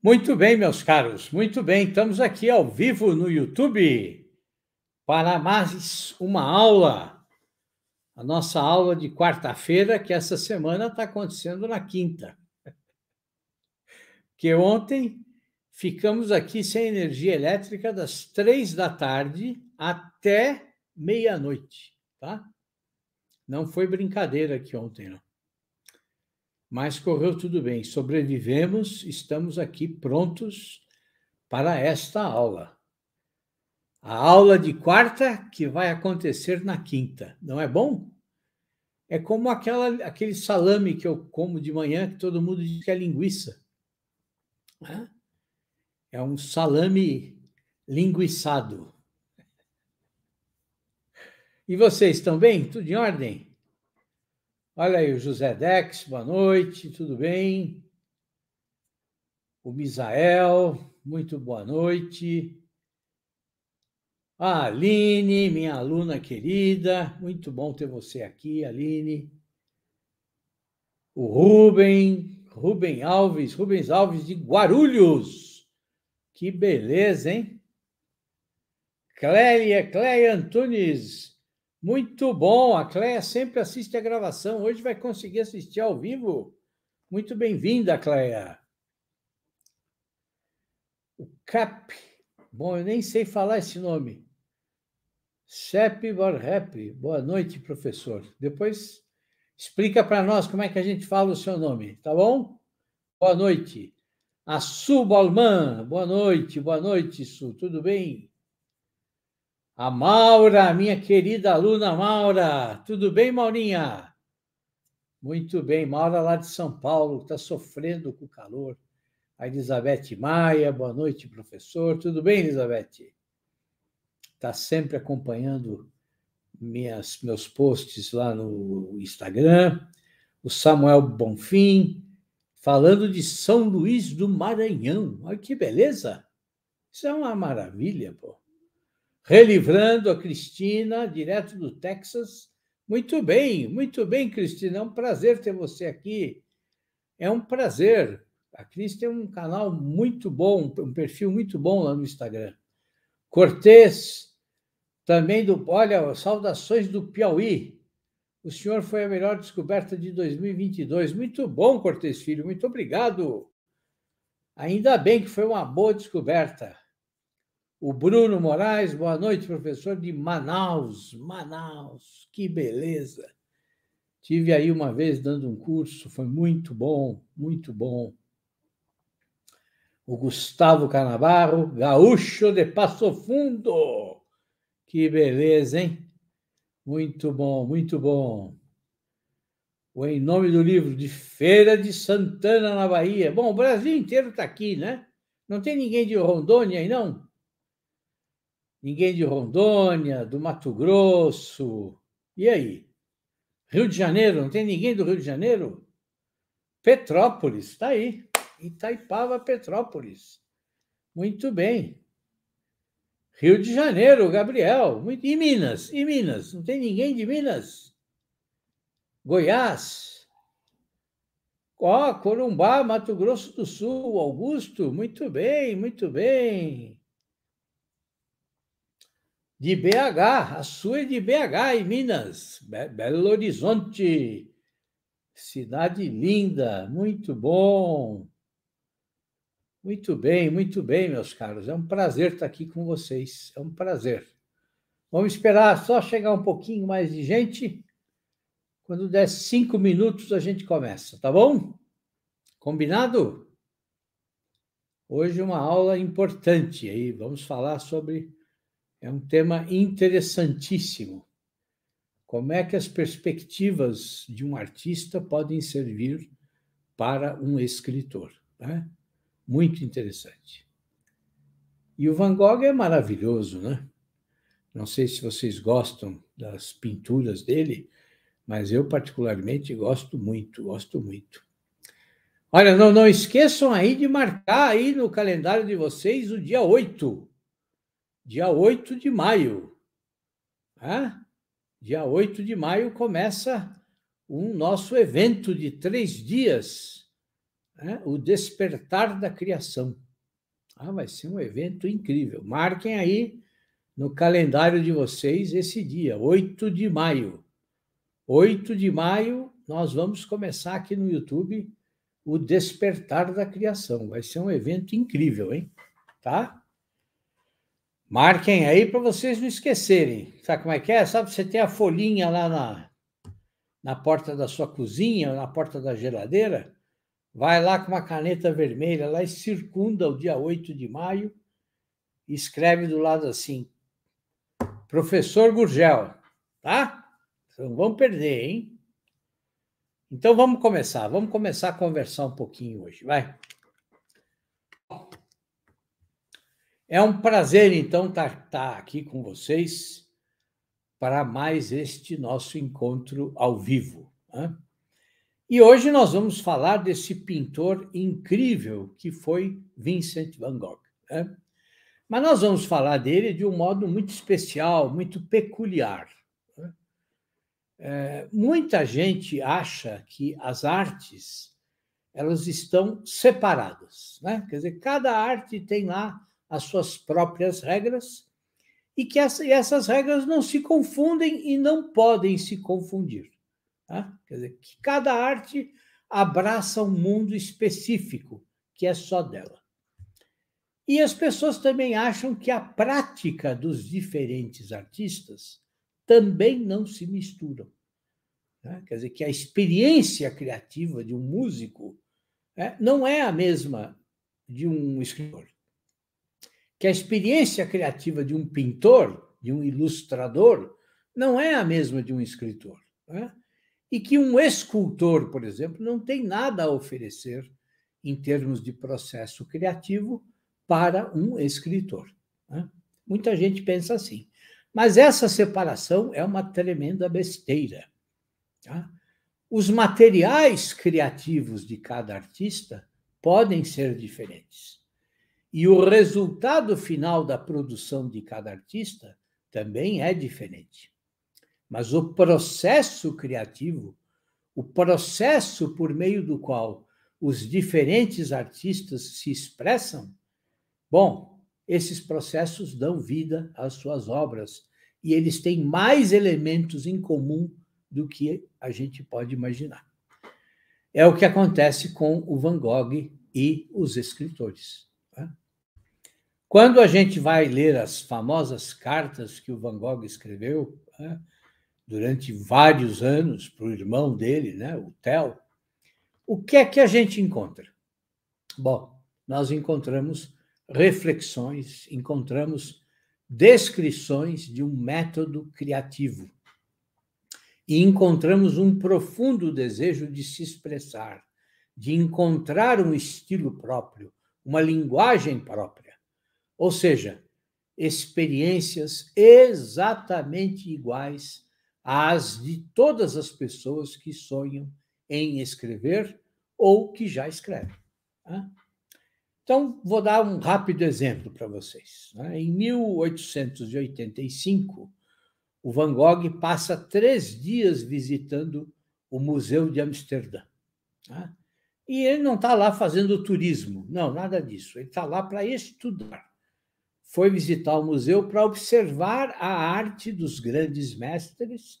Muito bem, meus caros, muito bem. Estamos aqui ao vivo no YouTube para mais uma aula. A nossa aula de quarta-feira, que essa semana está acontecendo na quinta. Que ontem ficamos aqui sem energia elétrica das três da tarde até meia-noite, tá? Não foi brincadeira aqui ontem, não mas correu tudo bem. Sobrevivemos, estamos aqui prontos para esta aula. A aula de quarta que vai acontecer na quinta, não é bom? É como aquela, aquele salame que eu como de manhã, que todo mundo diz que é linguiça. É um salame linguiçado. E vocês estão bem? Tudo em ordem? Olha aí o José Dex, boa noite, tudo bem? O Misael, muito boa noite. A Aline, minha aluna querida, muito bom ter você aqui, Aline. O Rubem, Rubem Alves, Rubens Alves de Guarulhos. Que beleza, hein? Cléia, Cléia Antunes, muito bom, a Cléia sempre assiste a gravação, hoje vai conseguir assistir ao vivo. Muito bem-vinda, Cléia. O CAP, bom, eu nem sei falar esse nome. CEP Borrep, boa noite, professor. Depois explica para nós como é que a gente fala o seu nome, tá bom? Boa noite. A Su Balman, boa noite, boa noite, Su, tudo bem? A Maura, minha querida aluna Maura. Tudo bem, Maurinha? Muito bem. Maura, lá de São Paulo, está sofrendo com o calor. A Elizabeth Maia, boa noite, professor. Tudo bem, Elizabeth? Está sempre acompanhando minhas, meus posts lá no Instagram. O Samuel Bonfim, falando de São Luís do Maranhão. Olha que beleza! Isso é uma maravilha, pô relivrando a Cristina, direto do Texas. Muito bem, muito bem, Cristina. É um prazer ter você aqui. É um prazer. A Cris tem um canal muito bom, um perfil muito bom lá no Instagram. Cortês, também do. Olha, saudações do Piauí. O senhor foi a melhor descoberta de 2022. Muito bom, Cortês Filho, muito obrigado. Ainda bem que foi uma boa descoberta o Bruno Moraes. Boa noite, professor de Manaus. Manaus, que beleza! Tive aí uma vez dando um curso, foi muito bom, muito bom. O Gustavo Canabarro, gaúcho de Passo Fundo. Que beleza, hein? Muito bom, muito bom. O Em Nome do Livro, de Feira de Santana, na Bahia. Bom, o Brasil inteiro está aqui, né? Não tem ninguém de Rondônia aí, não? ninguém de Rondônia, do Mato Grosso. E aí? Rio de Janeiro, não tem ninguém do Rio de Janeiro? Petrópolis, está aí. Itaipava, Petrópolis. Muito bem. Rio de Janeiro, Gabriel. Muito... E Minas? E Minas? Não tem ninguém de Minas? Goiás. Ó, oh, Corumbá, Mato Grosso do Sul, Augusto. Muito bem, muito bem de BH, a sua é de BH, em Minas, Belo Horizonte. Cidade linda, muito bom. Muito bem, muito bem, meus caros. É um prazer estar aqui com vocês. É um prazer. Vamos esperar só chegar um pouquinho mais de gente. Quando der cinco minutos, a gente começa, tá bom? Combinado? Hoje uma aula importante aí. Vamos falar sobre é um tema interessantíssimo. Como é que as perspectivas de um artista podem servir para um escritor? Né? Muito interessante. E o Van Gogh é maravilhoso, né? Não sei se vocês gostam das pinturas dele, mas eu particularmente gosto muito, gosto muito. Olha, não, não esqueçam aí de marcar aí no calendário de vocês o dia 8, dia 8 de maio. Né? Dia 8 de maio começa um nosso evento de três dias, né? o Despertar da Criação. Ah, vai ser um evento incrível. Marquem aí no calendário de vocês esse dia, 8 de maio. 8 de maio, nós vamos começar aqui no YouTube o Despertar da Criação. Vai ser um evento incrível, hein? Tá? Marquem aí para vocês não esquecerem. Sabe como é que é? Sabe, você tem a folhinha lá na, na porta da sua cozinha, na porta da geladeira. Vai lá com uma caneta vermelha lá e circunda o dia 8 de maio e escreve do lado assim: Professor Gurgel, tá? Não vão perder, hein? Então vamos começar, vamos começar a conversar um pouquinho hoje, vai. É um prazer, então, estar tá, tá aqui com vocês para mais este nosso encontro ao vivo. Né? E hoje nós vamos falar desse pintor incrível que foi Vincent van Gogh. Né? Mas nós vamos falar dele de um modo muito especial, muito peculiar. Né? É, muita gente acha que as artes elas estão separadas, né? Quer dizer, cada arte tem lá as suas próprias regras e que essa, e essas regras não se confundem e não podem se confundir. Tá? Quer dizer, que cada arte abraça um mundo específico, que é só dela. E as pessoas também acham que a prática dos diferentes artistas também não se misturam. Né? Quer dizer, que a experiência criativa de um músico né, não é a mesma de um escritor que a experiência criativa de um pintor, de um ilustrador, não é a mesma de um escritor. Né? E que um escultor, por exemplo, não tem nada a oferecer em termos de processo criativo para um escritor. Né? Muita gente pensa assim. Mas essa separação é uma tremenda besteira. Tá? Os materiais criativos de cada artista podem ser diferentes. E o resultado final da produção de cada artista também é diferente. Mas o processo criativo, o processo por meio do qual os diferentes artistas se expressam, bom, esses processos dão vida às suas obras e eles têm mais elementos em comum do que a gente pode imaginar. É o que acontece com o Van Gogh e os escritores. Quando a gente vai ler as famosas cartas que o Van Gogh escreveu né, durante vários anos para o irmão dele, né, o Theo, o que é que a gente encontra? Bom, nós encontramos reflexões, encontramos descrições de um método criativo e encontramos um profundo desejo de se expressar, de encontrar um estilo próprio, uma linguagem própria. Ou seja, experiências exatamente iguais às de todas as pessoas que sonham em escrever ou que já escrevem. Né? Então, vou dar um rápido exemplo para vocês. Né? Em 1885, o Van Gogh passa três dias visitando o Museu de Amsterdã. Né? E ele não está lá fazendo turismo, não, nada disso. Ele está lá para estudar foi visitar o museu para observar a arte dos grandes mestres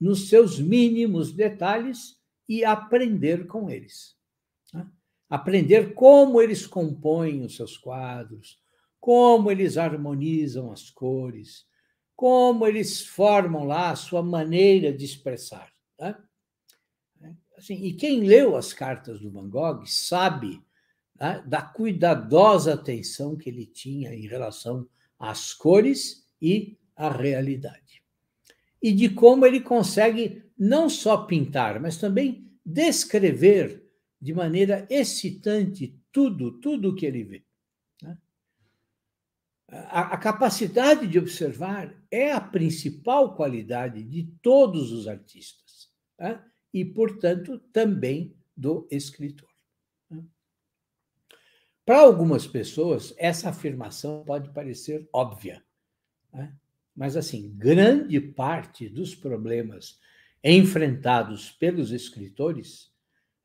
nos seus mínimos detalhes e aprender com eles. Né? Aprender como eles compõem os seus quadros, como eles harmonizam as cores, como eles formam lá a sua maneira de expressar. Né? Assim, e quem leu as cartas do Van Gogh sabe né, da cuidadosa atenção que ele tinha em relação às cores e à realidade. E de como ele consegue não só pintar, mas também descrever de maneira excitante tudo, tudo o que ele vê. Né? A, a capacidade de observar é a principal qualidade de todos os artistas né? e, portanto, também do escritor. Para algumas pessoas, essa afirmação pode parecer óbvia, né? mas, assim, grande parte dos problemas enfrentados pelos escritores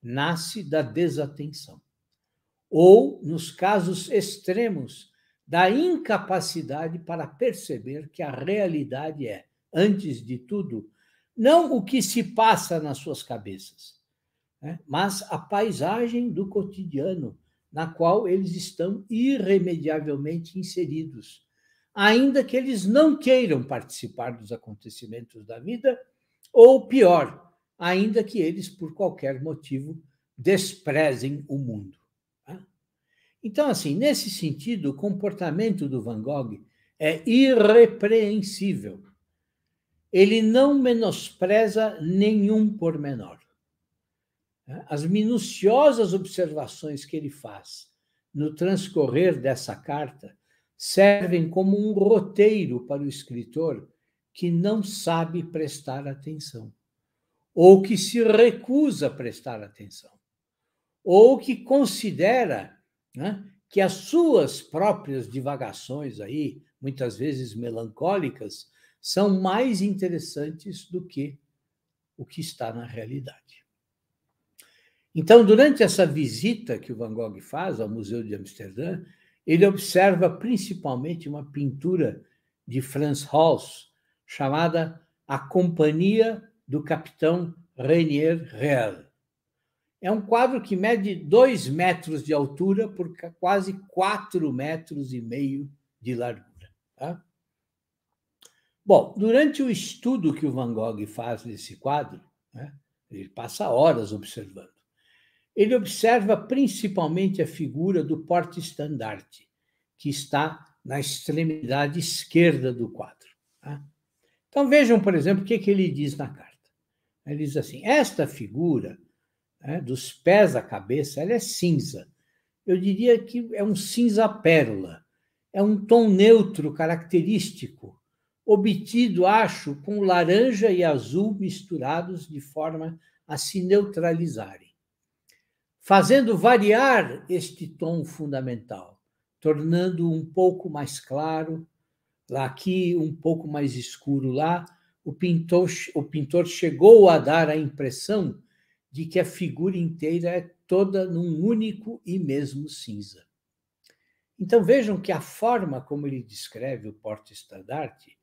nasce da desatenção, ou, nos casos extremos, da incapacidade para perceber que a realidade é, antes de tudo, não o que se passa nas suas cabeças, né? mas a paisagem do cotidiano na qual eles estão irremediavelmente inseridos. Ainda que eles não queiram participar dos acontecimentos da vida, ou pior, ainda que eles, por qualquer motivo, desprezem o mundo. Tá? Então, assim, nesse sentido, o comportamento do Van Gogh é irrepreensível. Ele não menospreza nenhum pormenor. Né? as minuciosas observações que ele faz no transcorrer dessa carta servem como um roteiro para o escritor que não sabe prestar atenção, ou que se recusa a prestar atenção, ou que considera né, que as suas próprias divagações aí, muitas vezes melancólicas, são mais interessantes do que o que está na realidade. Então, durante essa visita que o Van Gogh faz ao Museu de Amsterdã, ele observa principalmente uma pintura de Frans Hals chamada A Companhia do Capitão Rainier Real. É um quadro que mede dois metros de altura por quase quatro metros e meio de largura. Tá? Bom, durante o estudo que o Van Gogh faz desse quadro, né, ele passa horas observando. Ele observa principalmente a figura do porte-estandarte, que está na extremidade esquerda do quadro. Tá? Então vejam, por exemplo, o que, que, ele diz na carta. Ele diz assim: esta figura, né, dos pés à cabeça, ela é cinza. Eu diria que é um cinza pérola, é um tom neutro característico, obtido, acho, com laranja e azul misturados de forma a se neutralizarem fazendo variar este tom fundamental, tornando um pouco mais claro lá aqui, um pouco mais escuro lá. O pintor, o pintor chegou a dar a impressão de que a figura inteira é toda num único e mesmo cinza. Então vejam que a forma como ele descreve o porta-estandarte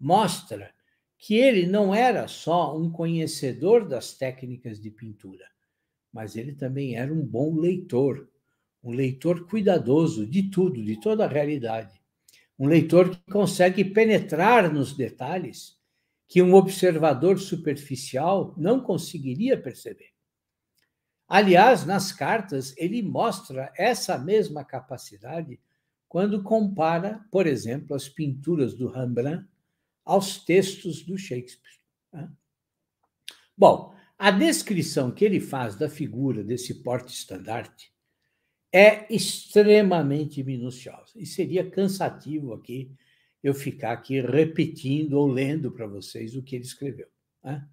mostra que ele não era só um conhecedor das técnicas de pintura, mas ele também era um bom leitor, um leitor cuidadoso de tudo, de toda a realidade. Um leitor que consegue penetrar nos detalhes que um observador superficial não conseguiria perceber. Aliás, nas cartas, ele mostra essa mesma capacidade quando compara, por exemplo, as pinturas do Rembrandt aos textos do Shakespeare. Né? Bom, a descrição que ele faz da figura desse porte-estandarte é extremamente minuciosa e seria cansativo aqui eu ficar aqui repetindo ou lendo para vocês o que ele escreveu. Né?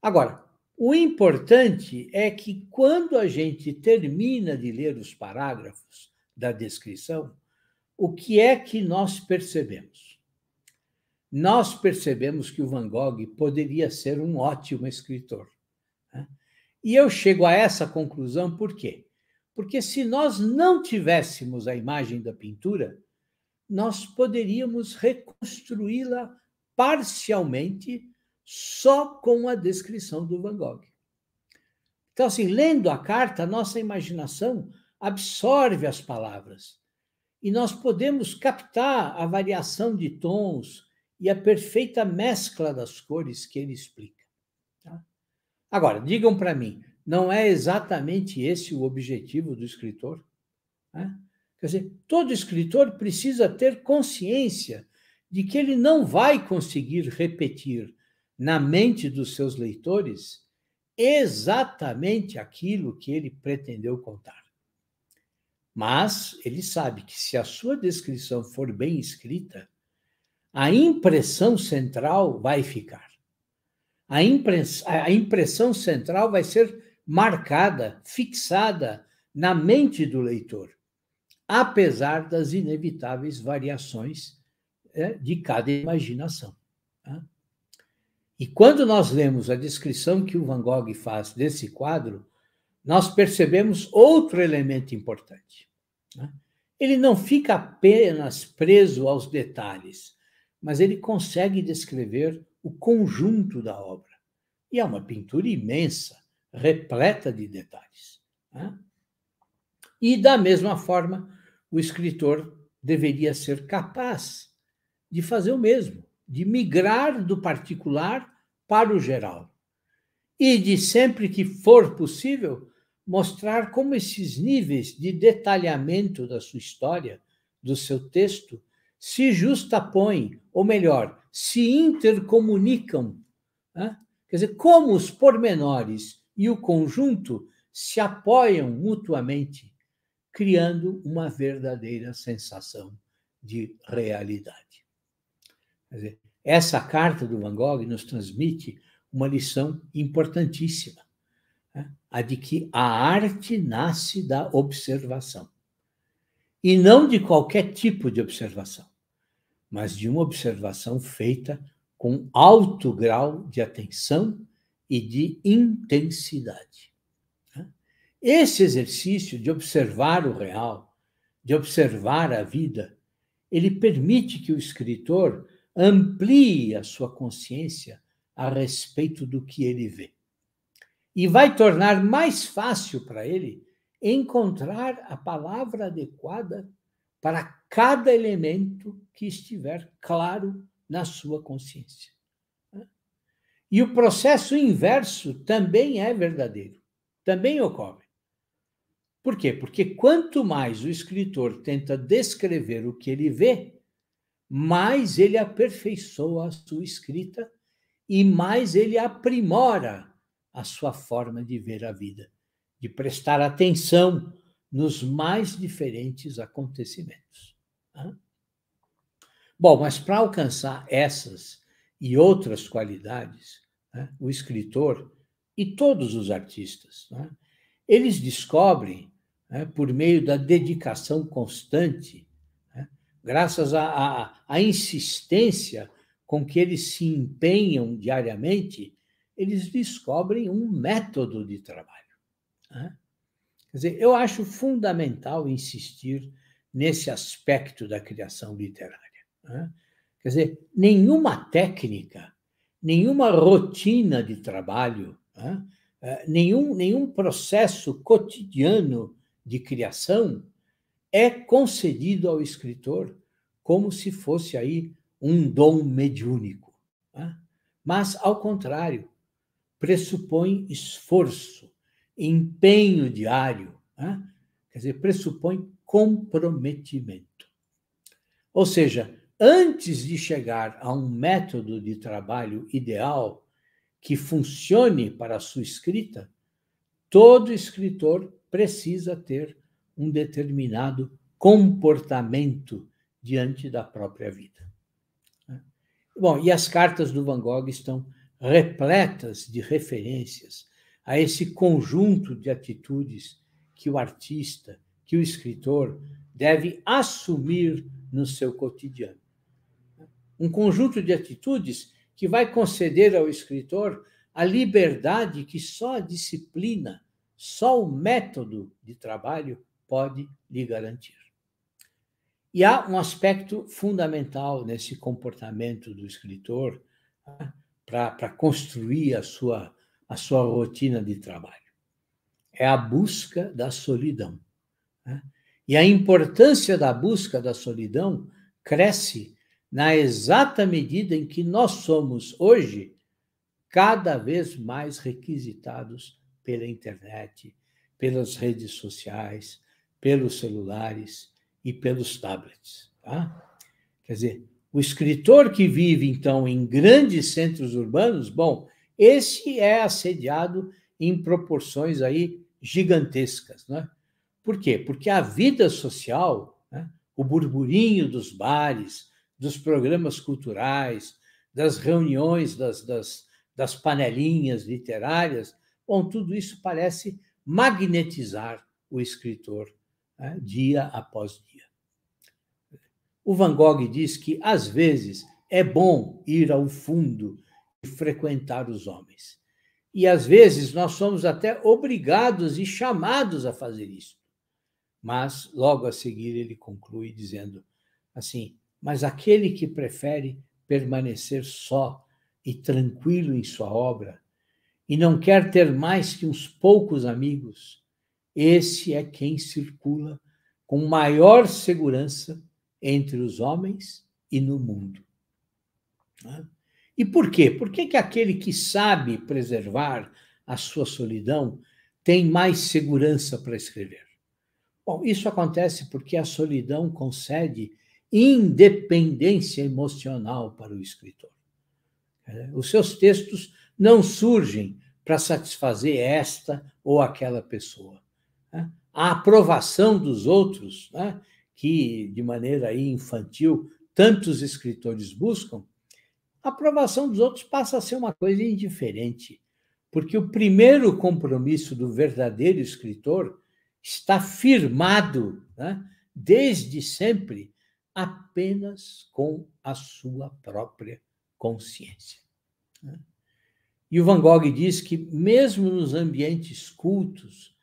Agora, o importante é que quando a gente termina de ler os parágrafos da descrição, o que é que nós percebemos? Nós percebemos que o Van Gogh poderia ser um ótimo escritor. E eu chego a essa conclusão por quê? Porque se nós não tivéssemos a imagem da pintura, nós poderíamos reconstruí-la parcialmente só com a descrição do Van Gogh. Então, assim, lendo a carta, nossa imaginação absorve as palavras e nós podemos captar a variação de tons e a perfeita mescla das cores que ele explica. Agora, digam para mim, não é exatamente esse o objetivo do escritor? Né? Quer dizer, todo escritor precisa ter consciência de que ele não vai conseguir repetir na mente dos seus leitores exatamente aquilo que ele pretendeu contar. Mas ele sabe que se a sua descrição for bem escrita, a impressão central vai ficar a, impress, a impressão central vai ser marcada, fixada na mente do leitor, apesar das inevitáveis variações é, de cada imaginação. Tá? E quando nós lemos a descrição que o Van Gogh faz desse quadro, nós percebemos outro elemento importante. Né? Ele não fica apenas preso aos detalhes, mas ele consegue descrever o conjunto da obra. E é uma pintura imensa, repleta de detalhes. Né? E, da mesma forma, o escritor deveria ser capaz de fazer o mesmo, de migrar do particular para o geral. E de sempre que for possível, mostrar como esses níveis de detalhamento da sua história, do seu texto, se justapõem, ou melhor, se intercomunicam. Né? Quer dizer, como os pormenores e o conjunto se apoiam mutuamente, criando uma verdadeira sensação de realidade. Dizer, essa carta do Van Gogh nos transmite uma lição importantíssima, né? a de que a arte nasce da observação, e não de qualquer tipo de observação mas de uma observação feita com alto grau de atenção e de intensidade. Né? Esse exercício de observar o real, de observar a vida, ele permite que o escritor amplie a sua consciência a respeito do que ele vê. E vai tornar mais fácil para ele encontrar a palavra adequada para cada elemento que estiver claro na sua consciência. E o processo inverso também é verdadeiro, também ocorre. Por quê? Porque quanto mais o escritor tenta descrever o que ele vê, mais ele aperfeiçoa a sua escrita e mais ele aprimora a sua forma de ver a vida, de prestar atenção nos mais diferentes acontecimentos. Né? Bom, mas para alcançar essas e outras qualidades, né, o escritor e todos os artistas, né, eles descobrem, por meio da dedicação constante, graças à insistência com que eles se empenham diariamente, eles descobrem um método de trabalho. Quer dizer, eu acho fundamental insistir nesse aspecto da criação literária. Né? Quer dizer, nenhuma técnica, nenhuma rotina de trabalho, né? Eh, nenhum, nenhum processo cotidiano de criação é concedido ao escritor como se fosse aí um dom mediúnico. Né? Mas, ao contrário, pressupõe esforço, empenho diário, né? quer dizer, pressupõe comprometimento. Ou seja, antes de chegar a um método de trabalho ideal que funcione para a sua escrita, todo escritor precisa ter um determinado comportamento diante da própria vida. Né? Bom, e as cartas do Van Gogh estão repletas de referências a esse conjunto de atitudes que o artista, que o escritor deve assumir no seu cotidiano. Um conjunto de atitudes que vai conceder ao escritor a liberdade que só a disciplina, só o método de trabalho pode lhe garantir. E há um aspecto fundamental nesse comportamento do escritor né, para construir a sua a sua rotina de trabalho. É a busca da solidão. Né? E a importância da busca da solidão cresce na exata medida em que nós somos hoje cada vez mais requisitados pela internet, pelas redes sociais, pelos celulares e pelos tablets. Tá? Quer dizer, o escritor que vive, então, em grandes centros urbanos, bom, esse é assediado em proporções aí gigantescas, né? Por quê? Porque a vida social, né? o burburinho dos bares, dos programas culturais, das reuniões, das, das, das panelinhas literárias, bom, tudo isso parece magnetizar o escritor né? dia após dia. O Van Gogh diz que, às vezes, é bom ir ao fundo frequentar os homens. E às vezes nós somos até obrigados e chamados a fazer isso. Mas logo a seguir ele conclui dizendo assim: Mas aquele que prefere permanecer só e tranquilo em sua obra, e não quer ter mais que uns poucos amigos, esse é quem circula com maior segurança entre os homens e no mundo. é? E por quê? Por que, que aquele que sabe preservar a sua solidão tem mais segurança para escrever? Bom, isso acontece porque a solidão concede independência emocional para o escritor. É, os seus textos não surgem para satisfazer esta ou aquela pessoa. Né? A aprovação dos outros, né, que de maneira infantil tantos escritores buscam, a aprovação dos outros passa a ser uma coisa indiferente, porque o primeiro compromisso do verdadeiro escritor está firmado, né, desde sempre, apenas com a sua própria consciência. Né. E o Van Gogh diz que, mesmo nos ambientes cultos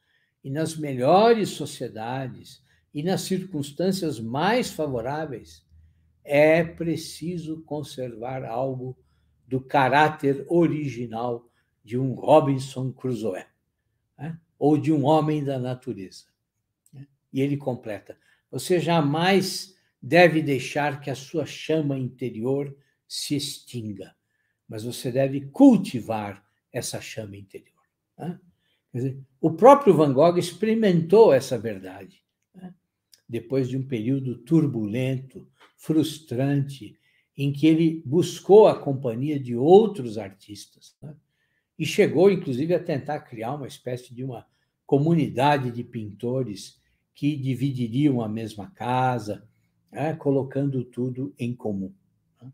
e nas melhores sociedades e nas circunstâncias mais favoráveis, é preciso conservar algo do caráter original de um Robinson Crusoe, né? ou de um homem da natureza. Né? E ele completa: você jamais deve deixar que a sua chama interior se extinga, mas você deve cultivar essa chama interior. Né? Dizer, o próprio Van Gogh experimentou essa verdade, né? depois de um período turbulento frustrante, em que ele buscou a companhia de outros artistas né? e chegou, inclusive, a tentar criar uma espécie de uma comunidade de pintores que dividiriam a mesma casa, né? colocando tudo em comum. Né?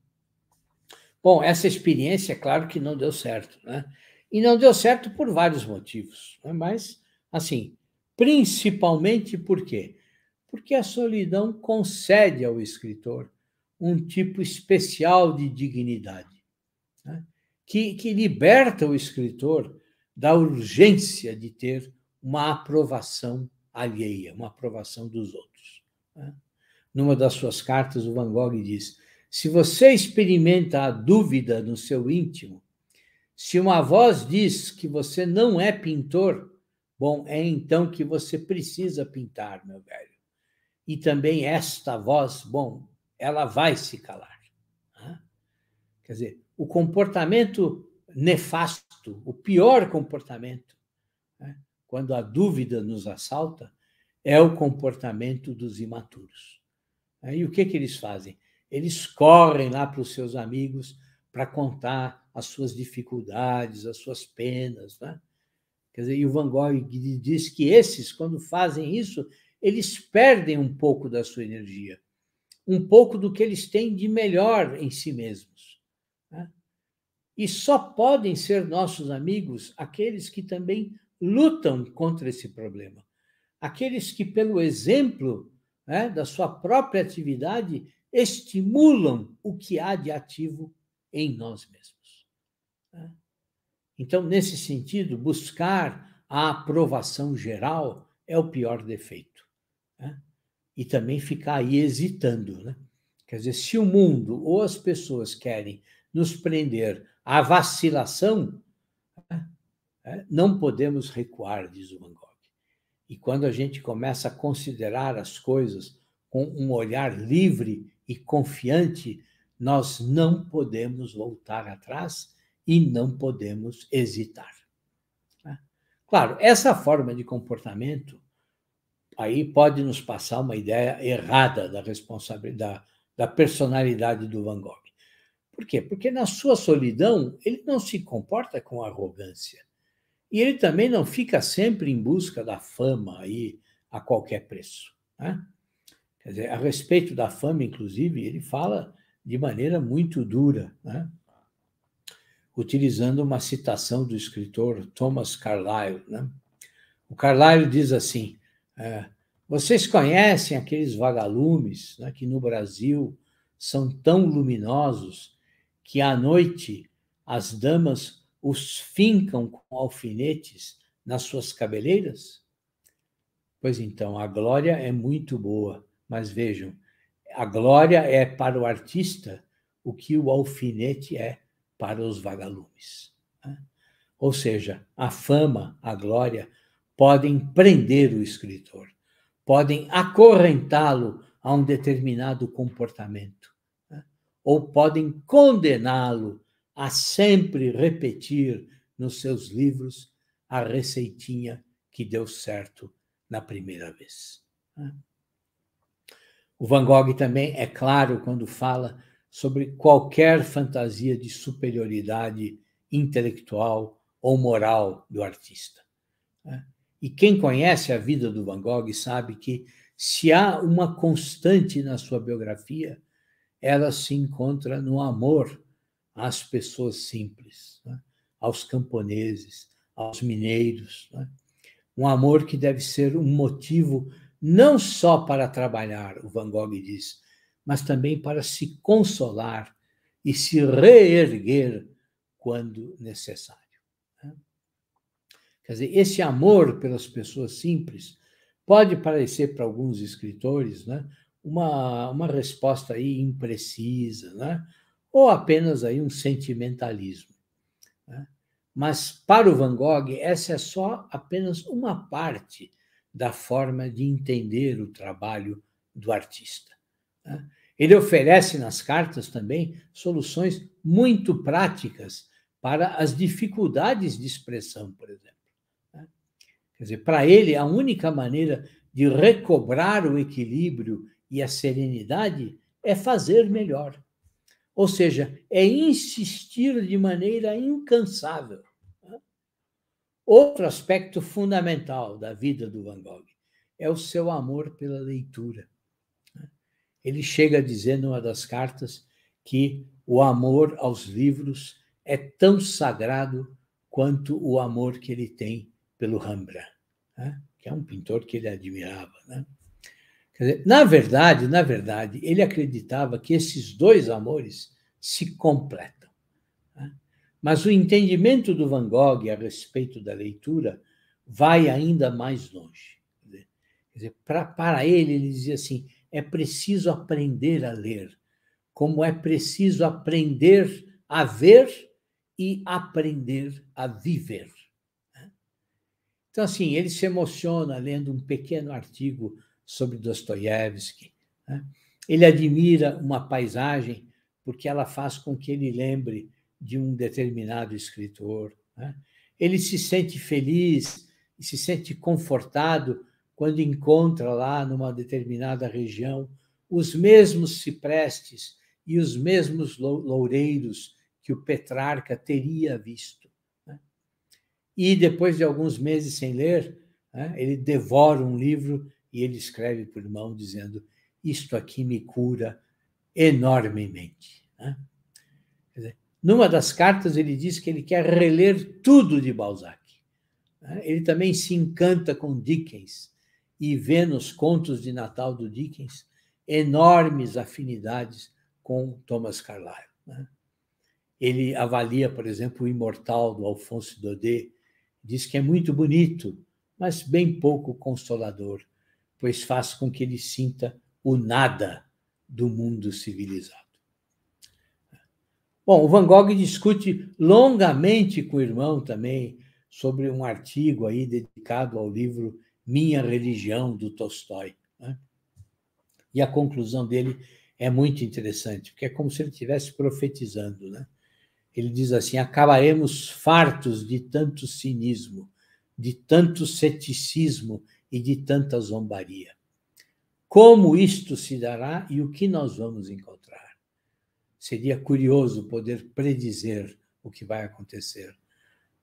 Bom, essa experiência, é claro que não deu certo, né? E não deu certo por vários motivos, né? mas, assim, principalmente porque porque a solidão concede ao escritor um tipo especial de dignidade, né? que, que liberta o escritor da urgência de ter uma aprovação alheia, uma aprovação dos outros. Né? Numa das suas cartas, o Van Gogh diz: Se você experimenta a dúvida no seu íntimo, se uma voz diz que você não é pintor, bom, é então que você precisa pintar, meu velho e também esta voz, bom, ela vai se calar. Né? Quer dizer, o comportamento nefasto, o pior comportamento, né? quando a dúvida nos assalta, é o comportamento dos imaturos. Né? E o que, que eles fazem? Eles correm lá para os seus amigos para contar as suas dificuldades, as suas penas. Né? Quer dizer, e o Van Gogh diz que esses, quando fazem isso, eles perdem um pouco da sua energia, um pouco do que eles têm de melhor em si mesmos. Né? E só podem ser nossos amigos aqueles que também lutam contra esse problema, aqueles que, pelo exemplo né, da sua própria atividade, estimulam o que há de ativo em nós mesmos. Né? Então, nesse sentido, buscar a aprovação geral é o pior defeito né? e também ficar aí hesitando. Né? Quer dizer, se o mundo ou as pessoas querem nos prender à vacilação, né? É, não podemos recuar, diz o Van Gogh. E quando a gente começa a considerar as coisas com um olhar livre e confiante, nós não podemos voltar atrás e não podemos hesitar. Né? Claro, essa forma de comportamento aí pode nos passar uma ideia errada da responsabilidade, da personalidade do Van Gogh. Por quê? Porque na sua solidão ele não se comporta com arrogância. E ele também não fica sempre em busca da fama aí a qualquer preço. Né? Quer dizer, a respeito da fama, inclusive, ele fala de maneira muito dura, né? utilizando uma citação do escritor Thomas Carlyle. Né? O Carlyle diz assim: é. Vocês conhecem aqueles vagalumes né, que no Brasil são tão luminosos que à noite as damas os fincam com alfinetes nas suas cabeleiras? Pois então, a glória é muito boa, mas vejam, a glória é para o artista o que o alfinete é para os vagalumes. Né? Ou seja, a fama, a glória, podem prender o escritor, podem acorrentá-lo a um determinado comportamento, né? ou podem condená-lo a sempre repetir nos seus livros a receitinha que deu certo na primeira vez. Né? O Van Gogh também é claro quando fala sobre qualquer fantasia de superioridade intelectual ou moral do artista. Né? E quem conhece a vida do Van Gogh sabe que se há uma constante na sua biografia, ela se encontra no amor às pessoas simples, né? aos camponeses, aos mineiros. Né? Um amor que deve ser um motivo não só para trabalhar, o Van Gogh diz, mas também para se consolar e se reerguer quando necessário. Quer dizer, esse amor pelas pessoas simples pode parecer para alguns escritores né, uma, uma resposta aí imprecisa, né, ou apenas aí um sentimentalismo. Né? Mas para o Van Gogh, essa é só apenas uma parte da forma de entender o trabalho do artista. Né? Ele oferece nas cartas também soluções muito práticas para as dificuldades de expressão, por exemplo. Quer dizer, para ele, a única maneira de recobrar o equilíbrio e a serenidade é fazer melhor. Ou seja, é insistir de maneira incansável. Outro aspecto fundamental da vida do Van Gogh é o seu amor pela leitura. Ele chega a dizer numa das cartas que o amor aos livros é tão sagrado quanto o amor que ele tem pelo Rembrandt, né? que é um pintor que ele admirava. Né? Dizer, na verdade, na verdade, ele acreditava que esses dois amores se completam. Né? Mas o entendimento do Van Gogh a respeito da leitura vai ainda mais longe. Quer dizer, pra, para ele, ele dizia assim: é preciso aprender a ler, como é preciso aprender a ver e aprender a viver. Então, assim, ele se emociona lendo um pequeno artigo sobre Dostoiévski. Né? Ele admira uma paisagem porque ela faz com que ele lembre de um determinado escritor. Né? Ele se sente feliz e se sente confortado quando encontra lá, numa determinada região, os mesmos ciprestes e os mesmos loureiros que o Petrarca teria visto e depois de alguns meses sem ler, né, ele devora um livro e ele escreve para o irmão dizendo: Isto aqui me cura enormemente. Né? Dizer, numa das cartas, ele diz que ele quer reler tudo de Balzac. Né? Ele também se encanta com Dickens e vê nos contos de Natal do Dickens enormes afinidades com Thomas Carlyle. Né. Ele avalia, por exemplo, o Imortal do Alfonso Daudet Diz que é muito bonito, mas bem pouco consolador, pois faz com que ele sinta o nada do mundo civilizado. Bom, o Van Gogh discute longamente com o irmão também sobre um artigo aí dedicado ao livro Minha Religião do Tolstói. Né? E a conclusão dele é muito interessante, porque é como se ele estivesse profetizando, né? Ele diz assim: acabaremos fartos de tanto cinismo, de tanto ceticismo e de tanta zombaria. Como isto se dará e o que nós vamos encontrar? Seria curioso poder predizer o que vai acontecer,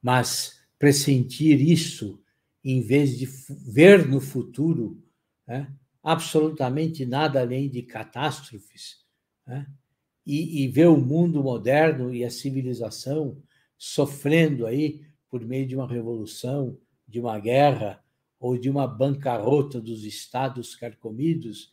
mas pressentir isso em vez de ver no futuro né, absolutamente nada além de catástrofes, né, e, e ver o mundo moderno e a civilização sofrendo aí por meio de uma revolução, de uma guerra ou de uma bancarrota dos estados carcomidos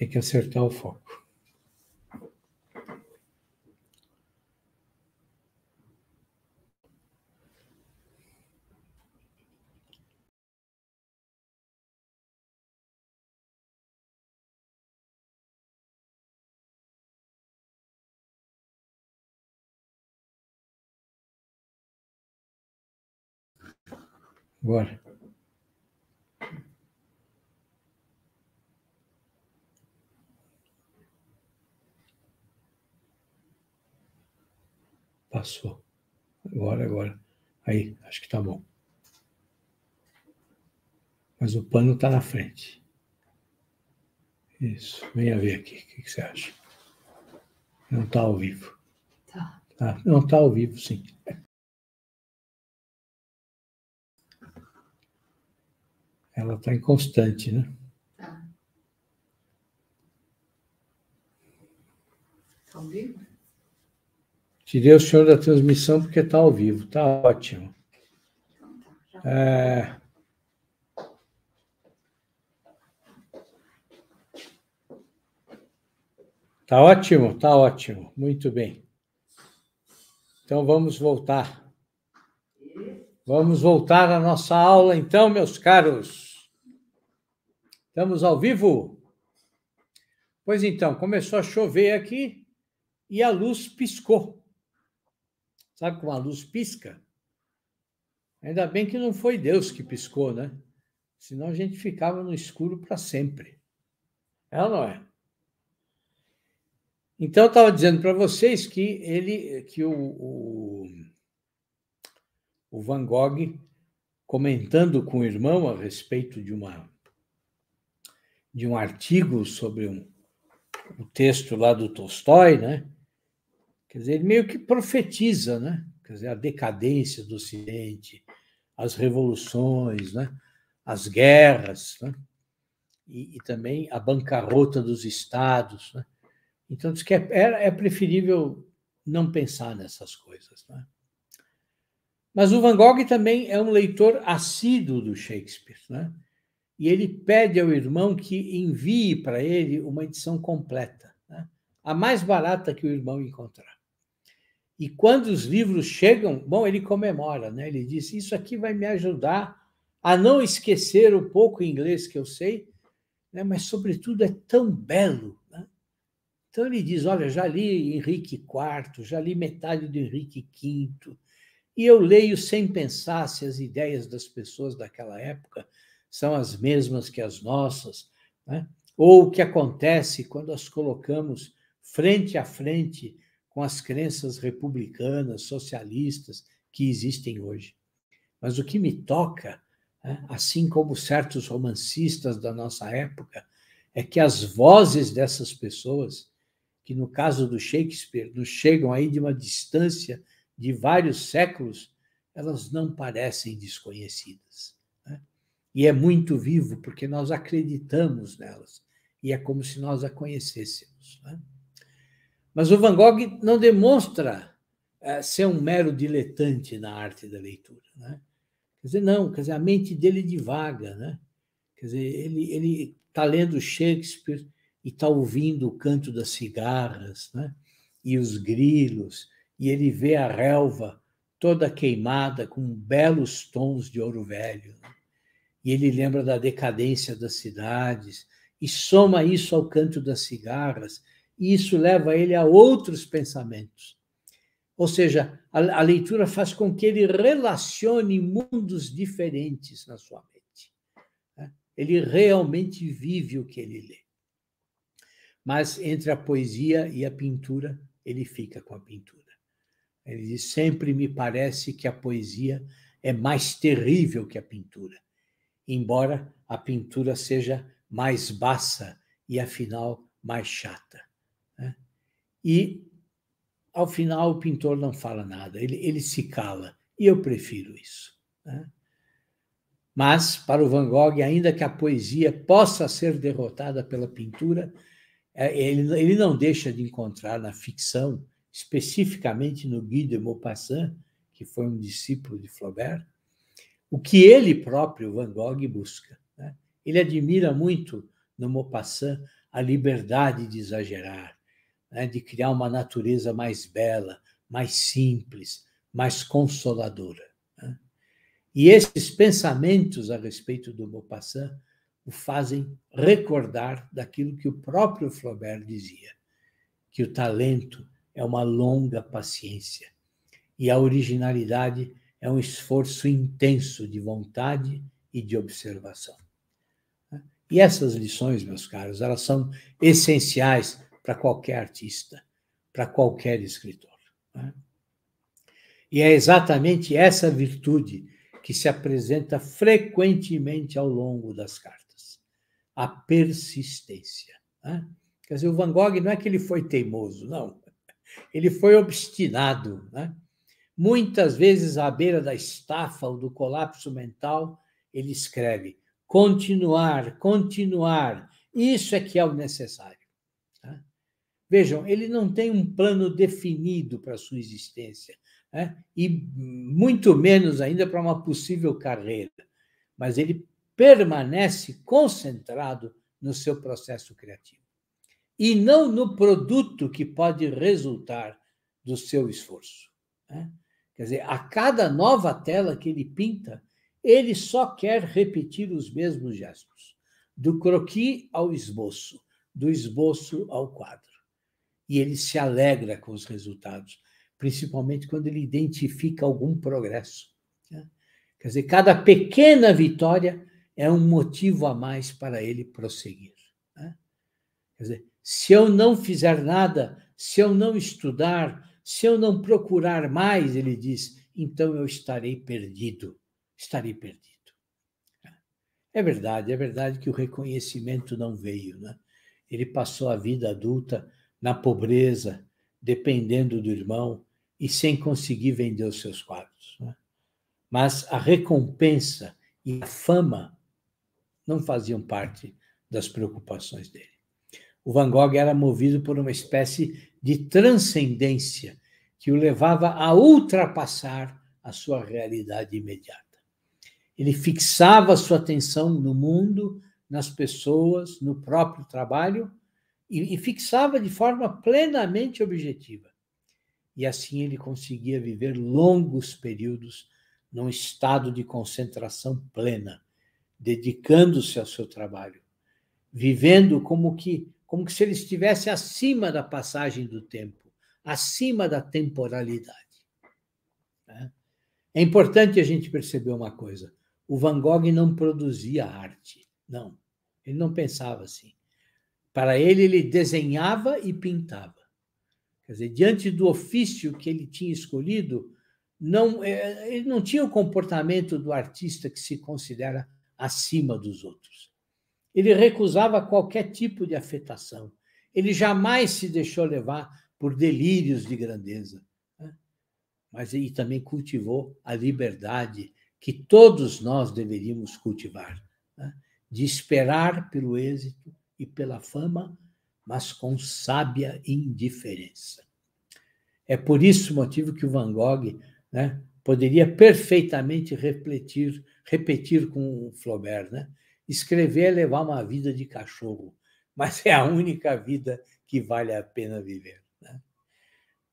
Tem que acertar o foco. Agora. Passou. Agora, agora. Aí, acho que tá bom. Mas o pano tá na frente. Isso. Venha ver aqui. O que, que você acha? Não tá ao vivo. Tá. tá. Não tá ao vivo, sim. Ela tá inconstante, né? Tá. Tá ao vivo? Tirei o senhor da transmissão porque está ao vivo, está ótimo. É... Tá ótimo, tá ótimo, muito bem. Então vamos voltar. Vamos voltar à nossa aula, então, meus caros. Estamos ao vivo? Pois então, começou a chover aqui e a luz piscou. Sabe como a luz pisca? Ainda bem que não foi Deus que piscou, né? Senão a gente ficava no escuro para sempre. É ou não é? Então, eu estava dizendo para vocês que ele, que o, o, o Van Gogh, comentando com o irmão a respeito de uma de um artigo sobre um, um texto lá do Tolstói, né? Quer dizer, ele meio que profetiza, né? Quer dizer, a decadência do Ocidente, as revoluções, né? as guerras, né? e, e também a bancarrota dos estados. Né? Então, diz que é, é, é preferível não pensar nessas coisas. Né? Mas o Van Gogh também é um leitor assíduo do Shakespeare, né? e ele pede ao irmão que envie para ele uma edição completa, né? a mais barata que o irmão encontrar. E quando os livros chegam, bom, ele comemora, né? Ele diz: Isso aqui vai me ajudar a não esquecer o pouco inglês que eu sei, né? mas, sobretudo, é tão belo. Né? Então, ele diz: Olha, já li Henrique IV, já li metade do Henrique V, e eu leio sem pensar se as ideias das pessoas daquela época são as mesmas que as nossas, né? ou o que acontece quando as colocamos frente a frente com as crenças republicanas, socialistas que existem hoje. Mas o que me toca, né, assim como certos romancistas da nossa época, é que as vozes dessas pessoas, que no caso do Shakespeare nos chegam aí de uma distância de vários séculos, elas não parecem desconhecidas. Né? E é muito vivo, porque nós acreditamos nelas, e é como se nós a conhecêssemos. Né? Mas o Van Gogh não demonstra é, ser um mero diletante na arte da leitura, né? Quer dizer, não, quer dizer, a mente dele é divaga, né? Quer dizer, ele ele está lendo Shakespeare e está ouvindo o canto das cigarras, né? E os grilos, e ele vê a relva toda queimada com belos tons de ouro velho. Né? E ele lembra da decadência das cidades e soma isso ao canto das cigarras e isso leva ele a outros pensamentos. Ou seja, a, a leitura faz com que ele relacione mundos diferentes na sua mente. Né? Ele realmente vive o que ele lê. Mas entre a poesia e a pintura, ele fica com a pintura. Ele diz: sempre me parece que a poesia é mais terrível que a pintura, embora a pintura seja mais baça e, afinal, mais chata e ao final o pintor não fala nada, ele, ele se cala. E eu prefiro isso. Né? Mas, para o Van Gogh, ainda que a poesia possa ser derrotada pela pintura, é, ele, ele não deixa de encontrar na ficção, especificamente no Guy de Maupassant, que foi um discípulo de Flaubert, o que ele próprio, Van Gogh, busca. Né? Ele admira muito no Maupassant a liberdade de exagerar, né, de criar uma natureza mais bela, mais simples, mais consoladora. Né? E esses pensamentos a respeito do Maupassant o fazem recordar daquilo que o próprio Flaubert dizia, que o talento é uma longa paciência e a originalidade é um esforço intenso de vontade e de observação. Né. E essas lições, meus caros, elas são essenciais para qualquer artista, para qualquer escritor. Né? E é exatamente essa virtude que se apresenta frequentemente ao longo das cartas: a persistência. Né? Quer dizer, o Van Gogh não é que ele foi teimoso, não. Ele foi obstinado. Né? Muitas vezes, à beira da estafa ou do colapso mental, ele escreve: continuar, continuar. Isso é que é o necessário. Vejam, ele não tem um plano definido para sua existência, né? e muito menos ainda para uma possível carreira, mas ele permanece concentrado no seu processo criativo e não no produto que pode resultar do seu esforço. Né? Quer dizer, a cada nova tela que ele pinta, ele só quer repetir os mesmos gestos, do croquis ao esboço, do esboço ao quadro e ele se alegra com os resultados, principalmente quando ele identifica algum progresso. Né? Quer dizer, cada pequena vitória é um motivo a mais para ele prosseguir. Né? Quer dizer, se eu não fizer nada, se eu não estudar, se eu não procurar mais, ele diz, então eu estarei perdido, estarei perdido. Né? É verdade, é verdade que o reconhecimento não veio, né? Ele passou a vida adulta na pobreza, dependendo do irmão e sem conseguir vender os seus quadros. Né? Mas a recompensa e a fama não faziam parte das preocupações dele. O Van Gogh era movido por uma espécie de transcendência que o levava a ultrapassar a sua realidade imediata. Ele fixava sua atenção no mundo, nas pessoas, no próprio trabalho e, e fixava de forma plenamente objetiva. E assim ele conseguia viver longos períodos num estado de concentração plena, dedicando-se ao seu trabalho, vivendo como que como que se ele estivesse acima da passagem do tempo, acima da temporalidade. Né? É importante a gente perceber uma coisa: o Van Gogh não produzia arte, não. Ele não pensava assim. Para ele, ele desenhava e pintava. Quer dizer, diante do ofício que ele tinha escolhido, não, é, ele não tinha o comportamento do artista que se considera acima dos outros. Ele recusava qualquer tipo de afetação. Ele jamais se deixou levar por delírios de grandeza. Né? Mas ele também cultivou a liberdade que todos nós deveríamos cultivar, né? de esperar pelo êxito, e pela fama, mas com sábia indiferença. É por isso motivo que o Van Gogh né, poderia perfeitamente repetir, repetir com o Flaubert, né? Escrever é levar uma vida de cachorro, mas é a única vida que vale a pena viver. Né?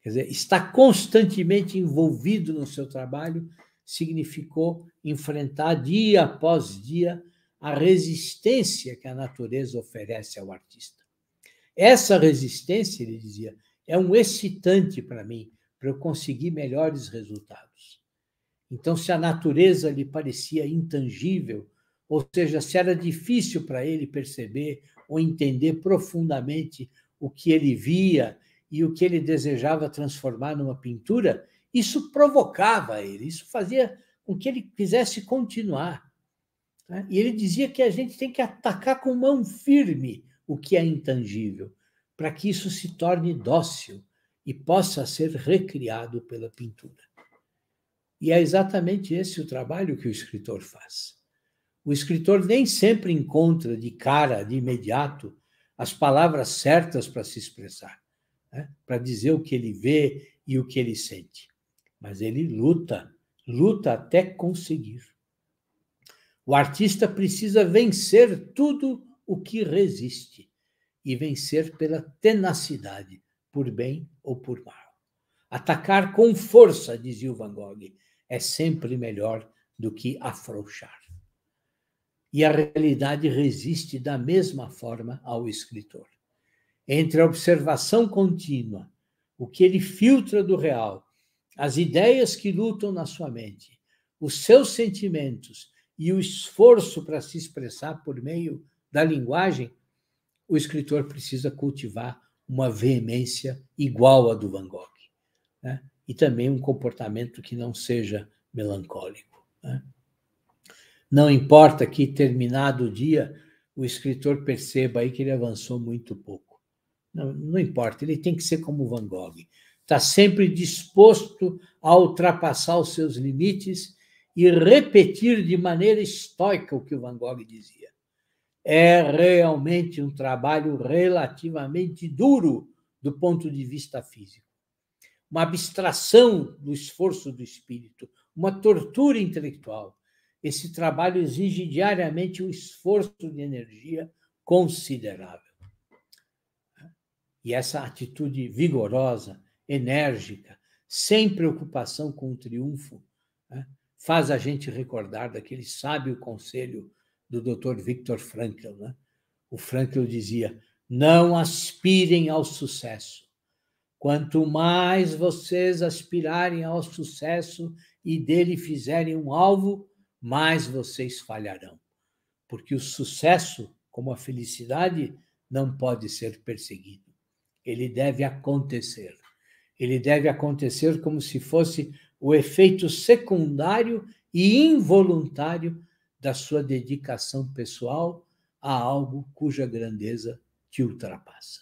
Quer dizer, estar constantemente envolvido no seu trabalho significou enfrentar dia após dia a resistência que a natureza oferece ao artista. Essa resistência, ele dizia, é um excitante para mim, para eu conseguir melhores resultados. Então, se a natureza lhe parecia intangível, ou seja, se era difícil para ele perceber ou entender profundamente o que ele via e o que ele desejava transformar numa pintura, isso provocava ele, isso fazia com que ele quisesse continuar. Tá? E ele dizia que a gente tem que atacar com mão firme o que é intangível, para que isso se torne dócil e possa ser recriado pela pintura. E é exatamente esse o trabalho que o escritor faz. O escritor nem sempre encontra de cara, de imediato, as palavras certas para se expressar, né? para dizer o que ele vê e o que ele sente. Mas ele luta, luta até conseguir. O artista precisa vencer tudo o que resiste e vencer pela tenacidade, por bem ou por mal. Atacar com força, dizia o Van Gogh, é sempre melhor do que afrouxar. E a realidade resiste da mesma forma ao escritor. Entre a observação contínua, o que ele filtra do real, as ideias que lutam na sua mente, os seus sentimentos e o esforço para se expressar por meio da linguagem, o escritor precisa cultivar uma veemência igual à do Van Gogh, né? e também um comportamento que não seja melancólico. Né? Não importa que, terminado o dia, o escritor perceba aí que ele avançou muito pouco. Não, não importa, ele tem que ser como Van Gogh. Está sempre disposto a ultrapassar os seus limites e repetir de maneira estoica o que o Van Gogh dizia. É realmente um trabalho relativamente duro do ponto de vista físico. Uma abstração do esforço do espírito, uma tortura intelectual. Esse trabalho exige diariamente um esforço de energia considerável. E essa atitude vigorosa, enérgica, sem preocupação com o triunfo, faz a gente recordar daquele sábio conselho do Dr. Viktor Frankl. Né? O Frankl dizia: não aspirem ao sucesso. Quanto mais vocês aspirarem ao sucesso e dele fizerem um alvo, mais vocês falharão. Porque o sucesso, como a felicidade, não pode ser perseguido. Ele deve acontecer. Ele deve acontecer como se fosse o efeito secundário e involuntário da sua dedicação pessoal a algo cuja grandeza te ultrapassa.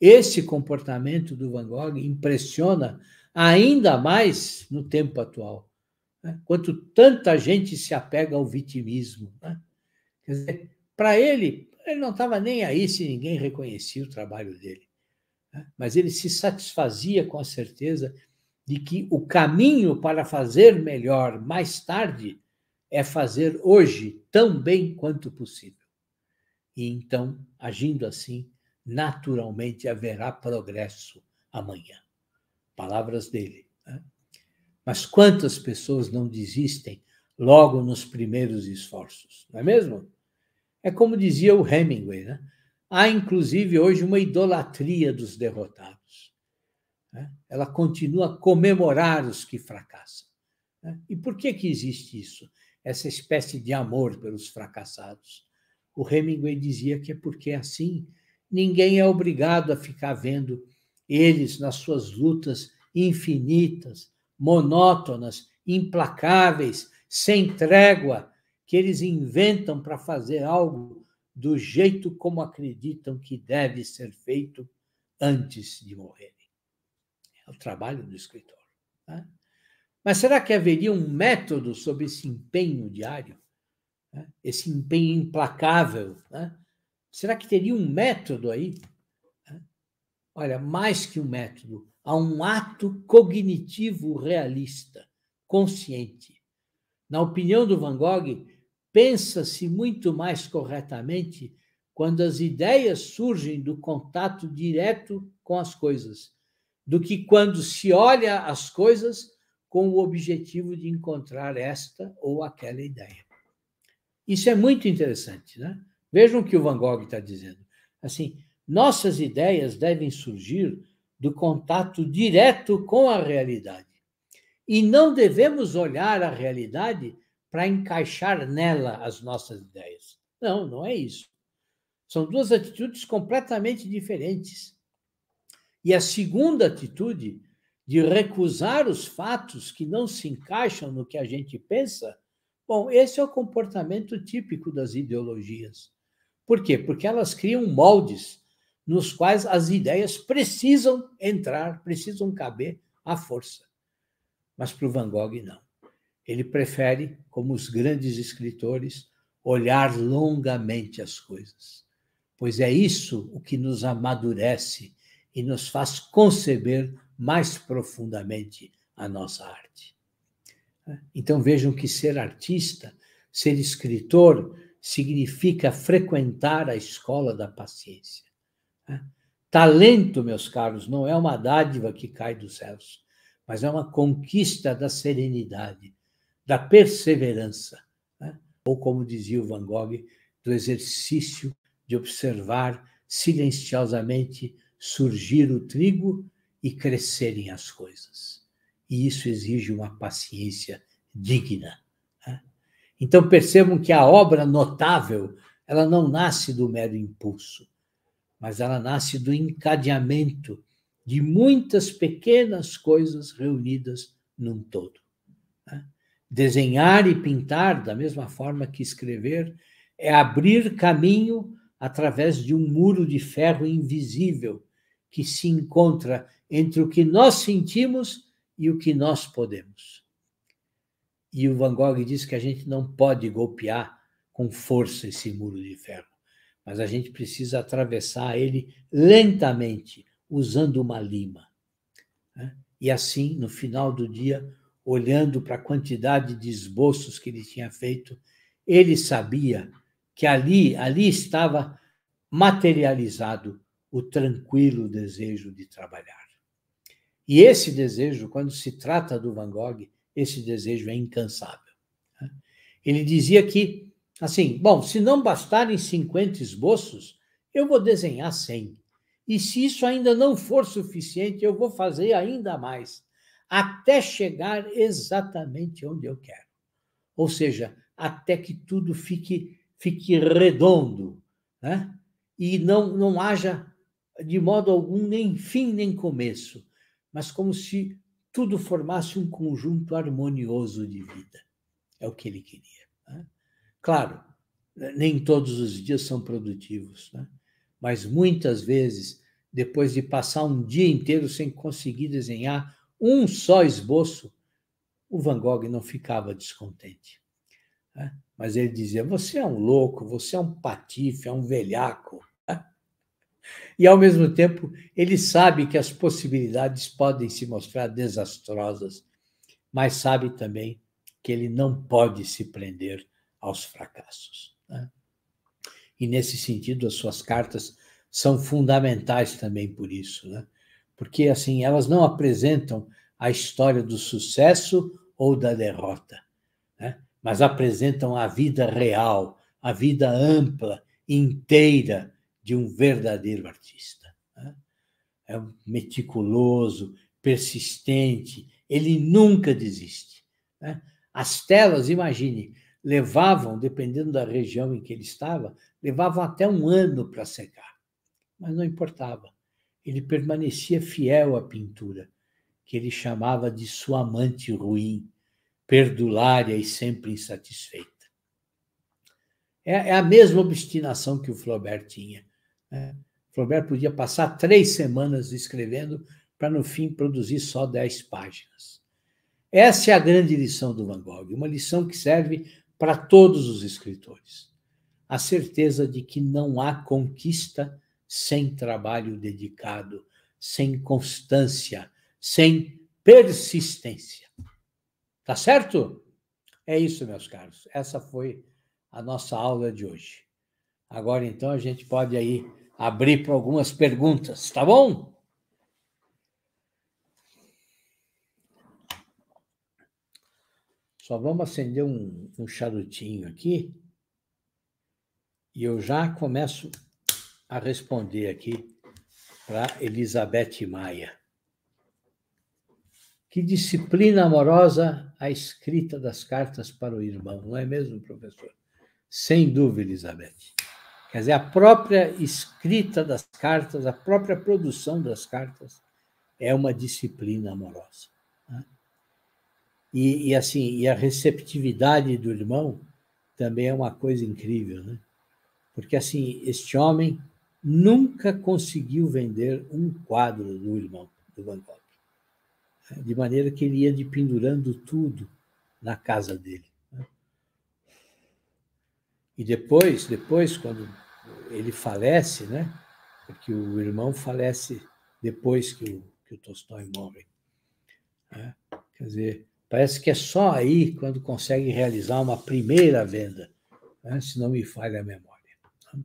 Esse comportamento do Van Gogh impressiona ainda mais no tempo atual, né? quanto tanta gente se apega ao vitimismo. Né? para ele, ele não estava nem aí se ninguém reconhecia o trabalho dele, né? mas ele se satisfazia com a certeza de que o caminho para fazer melhor mais tarde é fazer hoje tão bem quanto possível. E então, agindo assim, naturalmente haverá progresso amanhã. Palavras dele. Né? Mas quantas pessoas não desistem logo nos primeiros esforços, não é mesmo? É como dizia o Hemingway, né? Há inclusive hoje uma idolatria dos derrotados. Né? ela continua a comemorar os que fracassam. Né? E por que, que existe isso? Essa espécie de amor pelos fracassados. O Hemingway dizia que é porque assim ninguém é obrigado a ficar vendo eles nas suas lutas infinitas, monótonas, implacáveis, sem trégua, que eles inventam para fazer algo do jeito como acreditam que deve ser feito antes de morrerem. É o trabalho do escritor. Né? Mas será que haveria um método sobre esse empenho diário? Né? Esse empenho implacável? Né? Será que teria um método aí? Né? Olha, mais que um método, há um ato cognitivo realista, consciente. Na opinião do Van Gogh, pensa-se muito mais corretamente quando as ideias surgem do contato direto com as coisas do que quando se olha as coisas com o objetivo de encontrar esta ou aquela ideia. Isso é muito interessante, né? Vejam o que o Van Gogh está dizendo. Assim, nossas ideias devem surgir do contato direto com a realidade. E não devemos olhar a realidade para encaixar nela as nossas ideias. Não, não é isso. São duas atitudes completamente diferentes. E a segunda atitude, de recusar os fatos que não se encaixam no que a gente pensa, bom, esse é o comportamento típico das ideologias. Por quê? Porque elas criam moldes nos quais as ideias precisam entrar, precisam caber à força. Mas para o Van Gogh, não. Ele prefere, como os grandes escritores, olhar longamente as coisas, pois é isso o que nos amadurece e nos faz conceber mais profundamente a nossa arte. Então vejam que ser artista, ser escritor, significa frequentar a escola da paciência. Talento, meus caros, não é uma dádiva que cai dos céus, mas é uma conquista da serenidade, da perseverança, né? ou como dizia o Van Gogh, do exercício de observar silenciosamente surgir o trigo e crescerem as coisas. E isso exige uma paciência digna. Né? Então percebam que a obra notável ela não nasce do mero impulso, mas ela nasce do encadeamento de muitas pequenas coisas reunidas num todo. Né? Desenhar e pintar, da mesma forma que escrever, é abrir caminho através de um muro de ferro invisível que se encontra entre o que nós sentimos e o que nós podemos. E o Van Gogh diz que a gente não pode golpear com força esse muro de ferro, mas a gente precisa atravessar ele lentamente, usando uma lima. Né? E assim, no final do dia, olhando para a quantidade de esboços que ele tinha feito, ele sabia que ali, ali estava materializado o tranquilo desejo de trabalhar. E esse desejo, quando se trata do Van Gogh, esse desejo é incansável. Né? Ele dizia que, assim, bom, se não bastarem 50 esboços, eu vou desenhar 100. E se isso ainda não for suficiente, eu vou fazer ainda mais, até chegar exatamente onde eu quero. Ou seja, até que tudo fique, fique redondo, né? E não, não haja de modo algum nem fim nem começo, mas como se tudo formasse um conjunto harmonioso de vida. É o que ele queria. Né? Claro, nem todos os dias são produtivos, né? mas muitas vezes, depois de passar um dia inteiro sem conseguir desenhar um só esboço, o Van Gogh não ficava descontente. Né? Mas ele dizia: Você é um louco, você é um patife, é um velhaco. E, ao mesmo tempo, ele sabe que as possibilidades podem se mostrar desastrosas, mas sabe também que ele não pode se prender aos fracassos. Né? E, nesse sentido, as suas cartas são fundamentais também por isso, né? porque assim elas não apresentam a história do sucesso ou da derrota, né? mas apresentam a vida real, a vida ampla, inteira de um verdadeiro artista. Né? É um meticuloso, persistente, ele nunca desiste. Né? As telas, imagine, levavam, dependendo da região em que ele estava, levavam até um ano para secar. Mas não importava. Ele permanecia fiel à pintura, que ele chamava de sua amante ruim, perdulária e sempre insatisfeita. É, é a mesma obstinação que o Flaubert tinha. Né? Flaubert podia passar três semanas escrevendo para, no fim, produzir só dez páginas. Essa é a grande lição do Van Gogh, uma lição que serve para todos os escritores. A certeza de que não há conquista sem trabalho dedicado, sem constância, sem persistência. Tá certo? É isso, meus caros. Essa foi a nossa aula de hoje. Agora, então, a gente pode aí abrir para algumas perguntas, tá bom? Só vamos acender um, um charutinho aqui e eu já começo a responder aqui para Elizabeth Maia. Que disciplina amorosa a escrita das cartas para o irmão, não é mesmo, professor? Sem dúvida, Elizabeth. Quer dizer, a própria escrita das cartas, a própria produção das cartas é uma disciplina amorosa. Né? E, e, assim, e a receptividade do irmão também é uma coisa incrível, né? Porque assim, este homem nunca conseguiu vender um quadro do irmão do Van Gogh, né? de maneira que ele ia pendurando tudo na casa dele. Né? E depois, depois quando ele falece, né? Porque é o irmão falece depois que o, que o Tolstói morre. Né? Quer dizer, parece que é só aí quando consegue realizar uma primeira venda, né? se não me falha a memória. Né?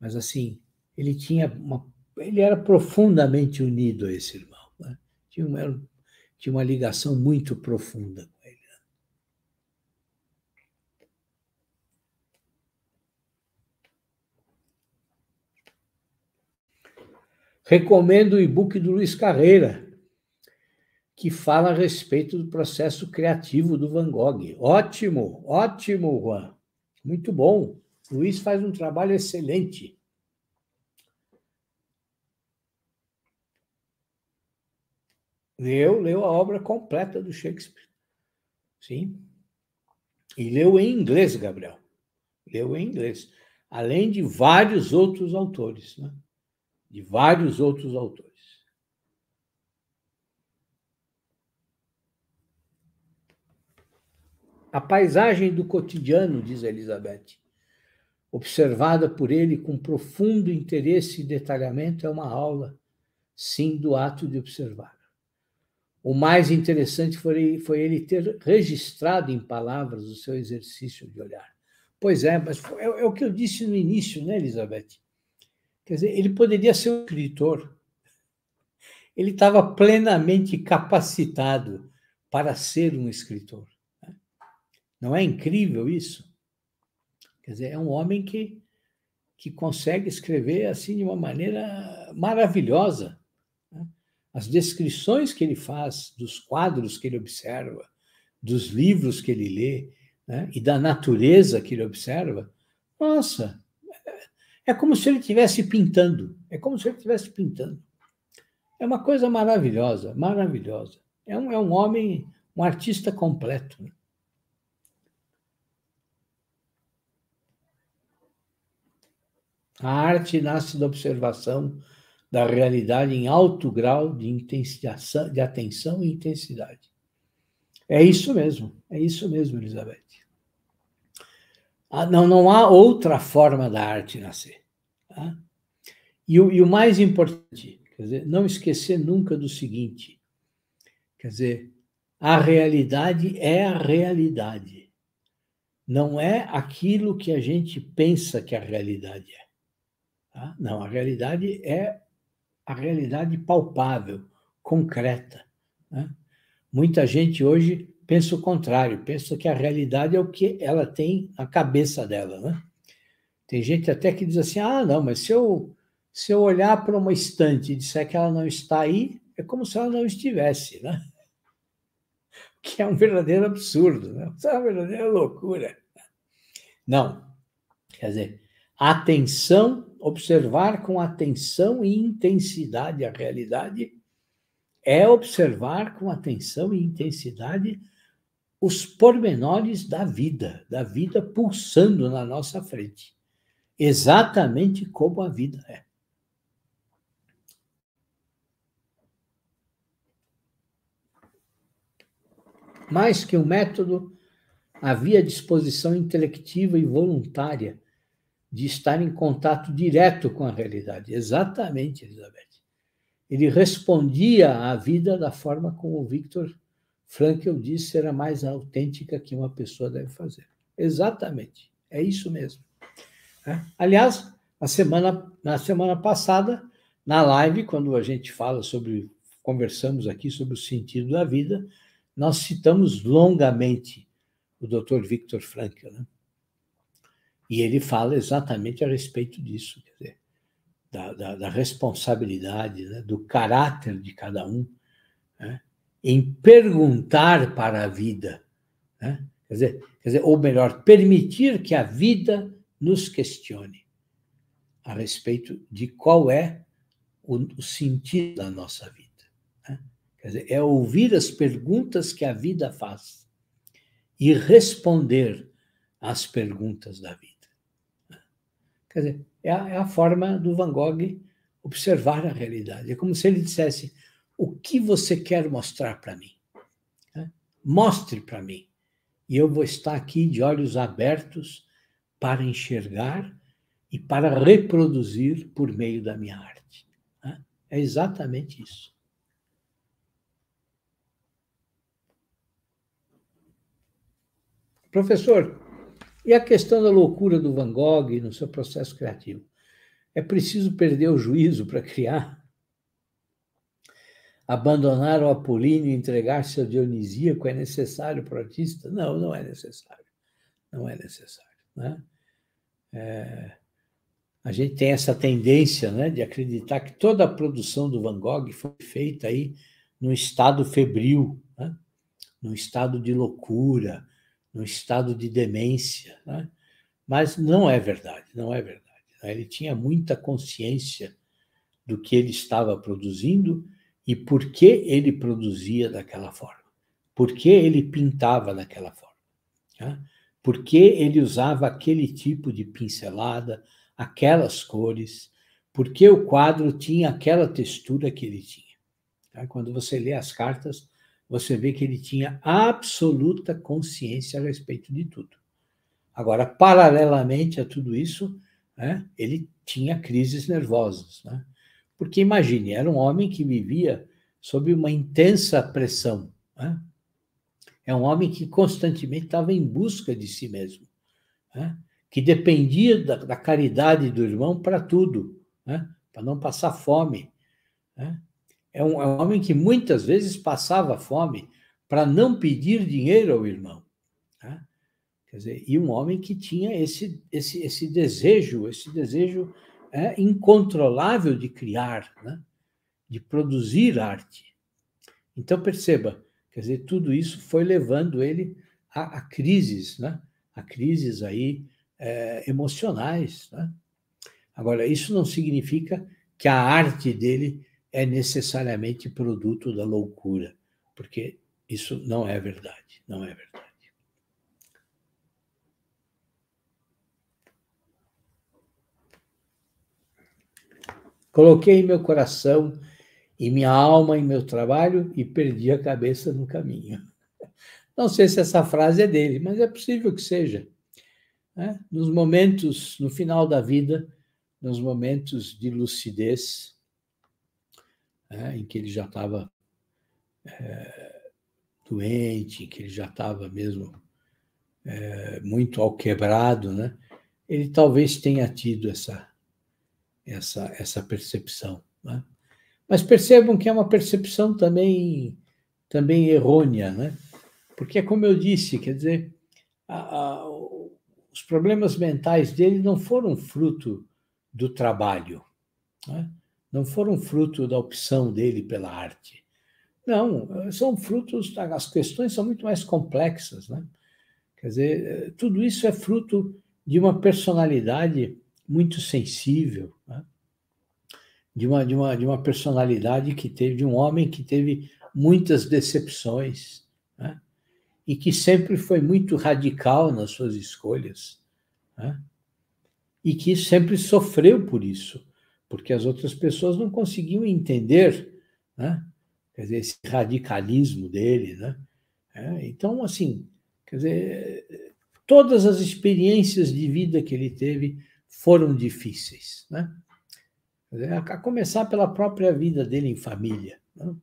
Mas assim, ele tinha uma, ele era profundamente unido a esse irmão. Né? Tinha, uma, tinha uma ligação muito profunda Recomendo o e-book do Luiz Carreira, que fala a respeito do processo criativo do Van Gogh. Ótimo, ótimo, Juan. Muito bom. Luiz faz um trabalho excelente. Leu, leu a obra completa do Shakespeare. Sim. E leu em inglês, Gabriel. Leu em inglês. Além de vários outros autores, né? de vários outros autores. A paisagem do cotidiano, diz Elizabeth, observada por ele com profundo interesse e detalhamento, é uma aula, sim, do ato de observar. O mais interessante foi, foi ele ter registrado em palavras o seu exercício de olhar. Pois é, mas é, é o que eu disse no início, né, Elizabeth? Quer dizer, ele poderia ser um escritor. Ele estava plenamente capacitado para ser um escritor. Né? Não é incrível isso? Quer dizer, é um homem que, que consegue escrever assim de uma maneira maravilhosa. Né? As descrições que ele faz dos quadros que ele observa, dos livros que ele lê né? e da natureza que ele observa, nossa, é como se ele estivesse pintando. É como se ele estivesse pintando. É uma coisa maravilhosa, maravilhosa. É um, é um homem, um artista completo. Né? A arte nasce da observação da realidade em alto grau de, de atenção e intensidade. É isso mesmo, é isso mesmo, Elizabeth. Ah, não, não há outra forma da arte nascer. Tá? E, o, e o mais importante, quer dizer, não esquecer nunca do seguinte: quer dizer, a realidade é a realidade. Não é aquilo que a gente pensa que a realidade é. Tá? Não, a realidade é a realidade palpável, concreta. Né? Muita gente hoje pensa o contrário, pensa que a realidade é o que ela tem na cabeça dela, né? Tem gente até que diz assim: ah, não, mas se eu, se eu olhar para uma estante e disser que ela não está aí, é como se ela não estivesse, né? Que é um verdadeiro absurdo, né? é uma verdadeira loucura. Não. Quer dizer, atenção, observar com atenção e intensidade a realidade é observar com atenção e intensidade os pormenores da vida, da vida pulsando na nossa frente, exatamente como a vida é. Mais que um método, havia disposição intelectiva e voluntária de estar em contato direto com a realidade. Exatamente, Elizabeth. Ele respondia à vida da forma como o Victor Frankel disse será mais autêntica que uma pessoa deve fazer. Exatamente, é isso mesmo. É. Aliás, na semana, na semana passada, na live, quando a gente fala sobre, conversamos aqui sobre o sentido da vida, nós citamos longamente o Dr. Viktor Frankl. Né? E ele fala exatamente a respeito disso, quer dizer, da, da, da responsabilidade, né? do caráter de cada um, né? em perguntar para a vida, né? quer, dizer, quer dizer, ou melhor, permitir que a vida nos questione a respeito de qual é o, o sentido da nossa vida. Né? Quer dizer, é ouvir as perguntas que a vida faz e responder às perguntas da vida. Né? Quer dizer, é a, é a forma do Van Gogh observar a realidade. É como se ele dissesse: o que você quer mostrar para mim? Né? Mostre para mim. E eu vou estar aqui de olhos abertos para enxergar e para reproduzir por meio da minha arte. Né? É exatamente isso. Professor, e a questão da loucura do Van Gogh no seu processo criativo? É preciso perder o juízo para criar? abandonar o Apolíneo e entregar-se ao Dionisíaco é necessário para o artista? Não, não é necessário. Não é necessário. Né? É, a gente tem essa tendência né, de acreditar que toda a produção do Van Gogh foi feita aí num estado febril, né? num estado de loucura, num estado de demência. Né? Mas não é verdade, não é verdade. Né? Ele tinha muita consciência do que ele estava produzindo e por que ele produzia daquela forma, por que ele pintava daquela forma, né? por que ele usava aquele tipo de pincelada, aquelas cores, por que o quadro tinha aquela textura que ele tinha. Quando você lê as cartas, você vê que ele tinha absoluta consciência a respeito de tudo. Agora, paralelamente a tudo isso, né, ele tinha crises nervosas. Né? Porque imagine, era um homem que vivia sob uma intensa pressão. Né? É um homem que constantemente estava em busca de si mesmo, né? que dependia da, da, caridade do irmão para tudo, né? para não passar fome. Né? É um, é um homem que muitas vezes passava fome para não pedir dinheiro ao irmão. Né? Quer dizer, e um homem que tinha esse, esse, esse desejo, esse desejo é, incontrolável de criar, né? de produzir arte. Então perceba, quer dizer, tudo isso foi levando ele a, a crises, né? a crises aí é, emocionais. Né? Agora, isso não significa que a arte dele é necessariamente produto da loucura, porque isso não é verdade, não é verdade. Coloquei meu coração e minha alma em meu trabalho e perdi a cabeça no caminho. Não sei se essa frase é dele, mas é possível que seja. Né? Nos momentos, no final da vida, nos momentos de lucidez, né? em que ele já estava é, doente, em que ele já estava mesmo é, muito alquebrado, né? ele talvez tenha tido essa essa, essa percepção. Né? Mas percebam que é uma percepção também, também errônea, né? porque, é como eu disse, quer dizer, a, a, os problemas mentais dele não foram fruto do trabalho, né? não foram fruto da opção dele pela arte. Não, são frutos, as questões são muito mais complexas, né? Quer dizer, tudo isso é fruto de uma personalidade muito sensível, né? de, uma, de, uma, de uma personalidade que teve, de um homem que teve muitas decepções, né? e que sempre foi muito radical nas suas escolhas, né? e que sempre sofreu por isso, porque as outras pessoas não conseguiam entender né? quer dizer, esse radicalismo dele. Né? É, então, assim, quer dizer, todas as experiências de vida que ele teve foram difíceis, né? A começar pela própria vida dele em família. Né?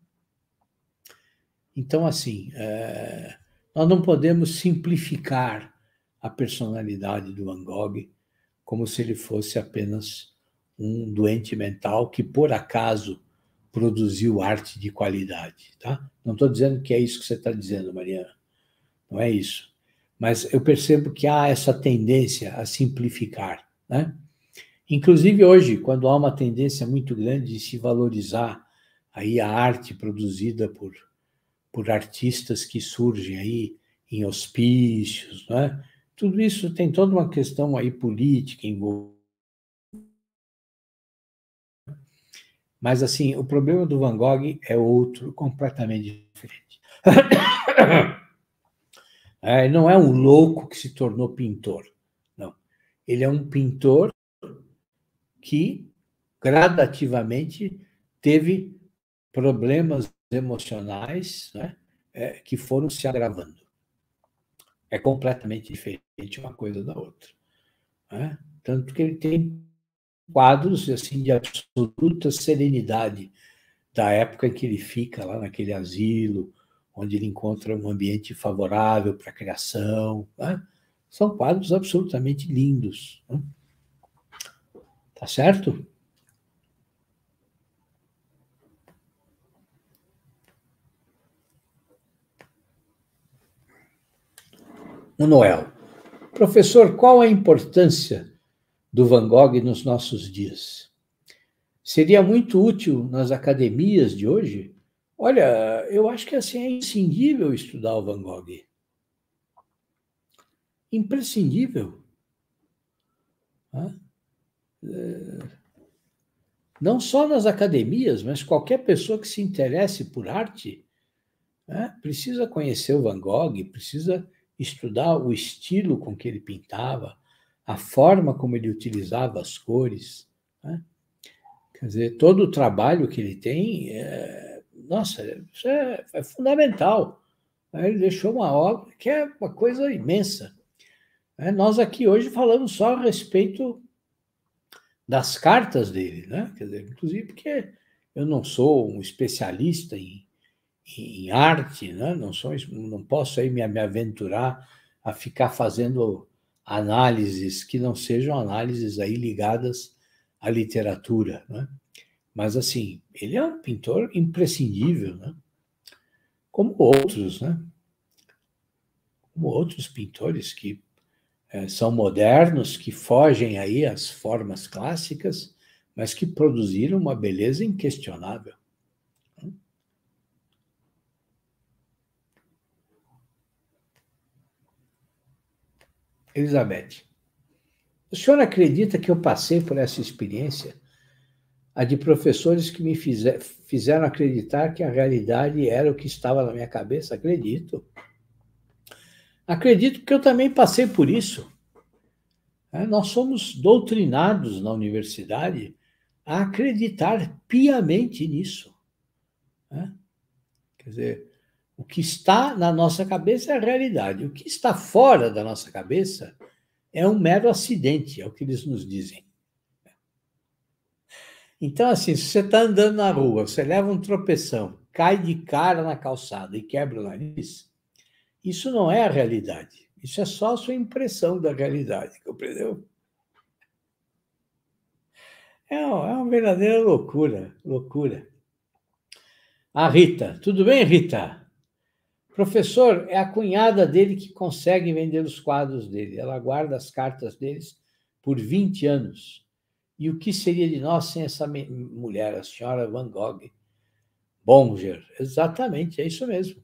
Então, assim, é, nós não podemos simplificar a personalidade do Van Gogh como se ele fosse apenas um doente mental que, por acaso, produziu arte de qualidade. Tá? Não estou dizendo que é isso que você está dizendo, Mariana. Não é isso. Mas eu percebo que há essa tendência a simplificar né? Inclusive hoje, quando há uma tendência muito grande de se valorizar aí a arte produzida por, por artistas que surgem aí em hospícios, né? tudo isso tem toda uma questão aí política envolvida. Mas, assim, o problema do Van Gogh é outro, completamente diferente. É, não é um louco que se tornou pintor. Ele é um pintor que gradativamente teve problemas emocionais né, é, que foram se agravando. É completamente diferente uma coisa da outra. Né? Tanto que ele tem quadros assim de absoluta serenidade da época em que ele fica lá naquele asilo, onde ele encontra um ambiente favorável para a criação. Né? são quadros absolutamente lindos. Né? Tá certo? O Noel. Professor, qual a importância do Van Gogh nos nossos dias? Seria muito útil nas academias de hoje? Olha, eu acho que assim é imprescindível estudar o Van Gogh imprescindível. É, não só nas academias, mas qualquer pessoa que se interesse por arte precisa conhecer o Van Gogh, precisa estudar o estilo com que ele pintava, a forma como ele utilizava as cores. Quer dizer, todo o trabalho que ele tem, é, nossa, isso é, é fundamental. Ele deixou uma obra que é uma coisa imensa. É, nós aqui hoje falamos só a respeito das cartas dele, né? Quer dizer, inclusive porque eu não sou um especialista em, em arte, né? não, sou, não posso aí me, me aventurar a ficar fazendo análises que não sejam análises aí ligadas à literatura, né? Mas assim, ele é um pintor imprescindível, né? Como outros, né? Como outros pintores que é, são modernos, que fogem aí às formas clássicas, mas que produziram uma beleza inquestionável. Elizabeth, o senhor acredita que eu passei por essa experiência? A de professores que me fizer, fizeram acreditar que a realidade era o que estava na minha cabeça? Acredito. Acredito que eu também passei por isso. É, nós somos doutrinados na universidade a acreditar piamente nisso. É. Quer dizer, o que está na nossa cabeça é a realidade, o que está fora da nossa cabeça é um mero acidente, é o que eles nos dizem. Então, assim, se você está andando na rua, você leva um tropeção, cai de cara na calçada e quebra o nariz, isso não é a realidade. Isso é só a sua impressão da realidade, compreendeu? É, é uma verdadeira loucura, loucura. A ah, Rita, tudo bem, Rita? Professor, é a cunhada dele que consegue vender os quadros dele. Ela guarda as cartas deles por 20 anos. E o que seria de nós sem essa mulher, a senhora Van Gogh? Bonger, exatamente, é isso mesmo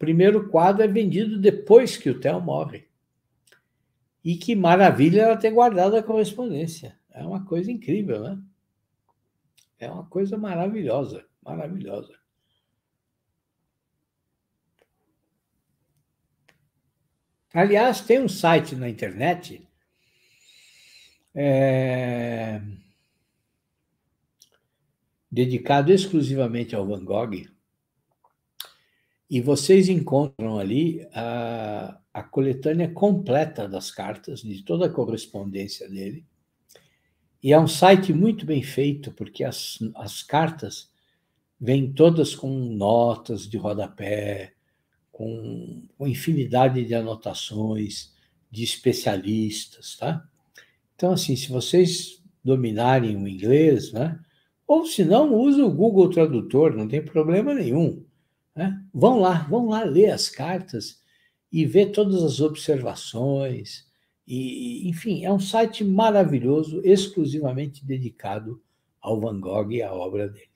primeiro quadro é vendido depois que o Theo morre. E que maravilha ela ter guardado a correspondência. É uma coisa incrível, né? É uma coisa maravilhosa, maravilhosa. Aliás, tem um site na internet é, dedicado exclusivamente ao Van Gogh, e vocês encontram ali a, a coletânea completa das cartas, de toda a correspondência dele. E é um site muito bem feito, porque as, as cartas vêm todas com notas de rodapé, com, com infinidade de anotações, de especialistas, tá? Então, assim, se vocês dominarem o inglês, né? Ou se não, usa o Google Tradutor, não tem problema nenhum. Né? Vão lá, vão lá ler as cartas e ver todas as observações. E, enfim, é um site maravilhoso, exclusivamente dedicado ao Van Gogh e à obra dele.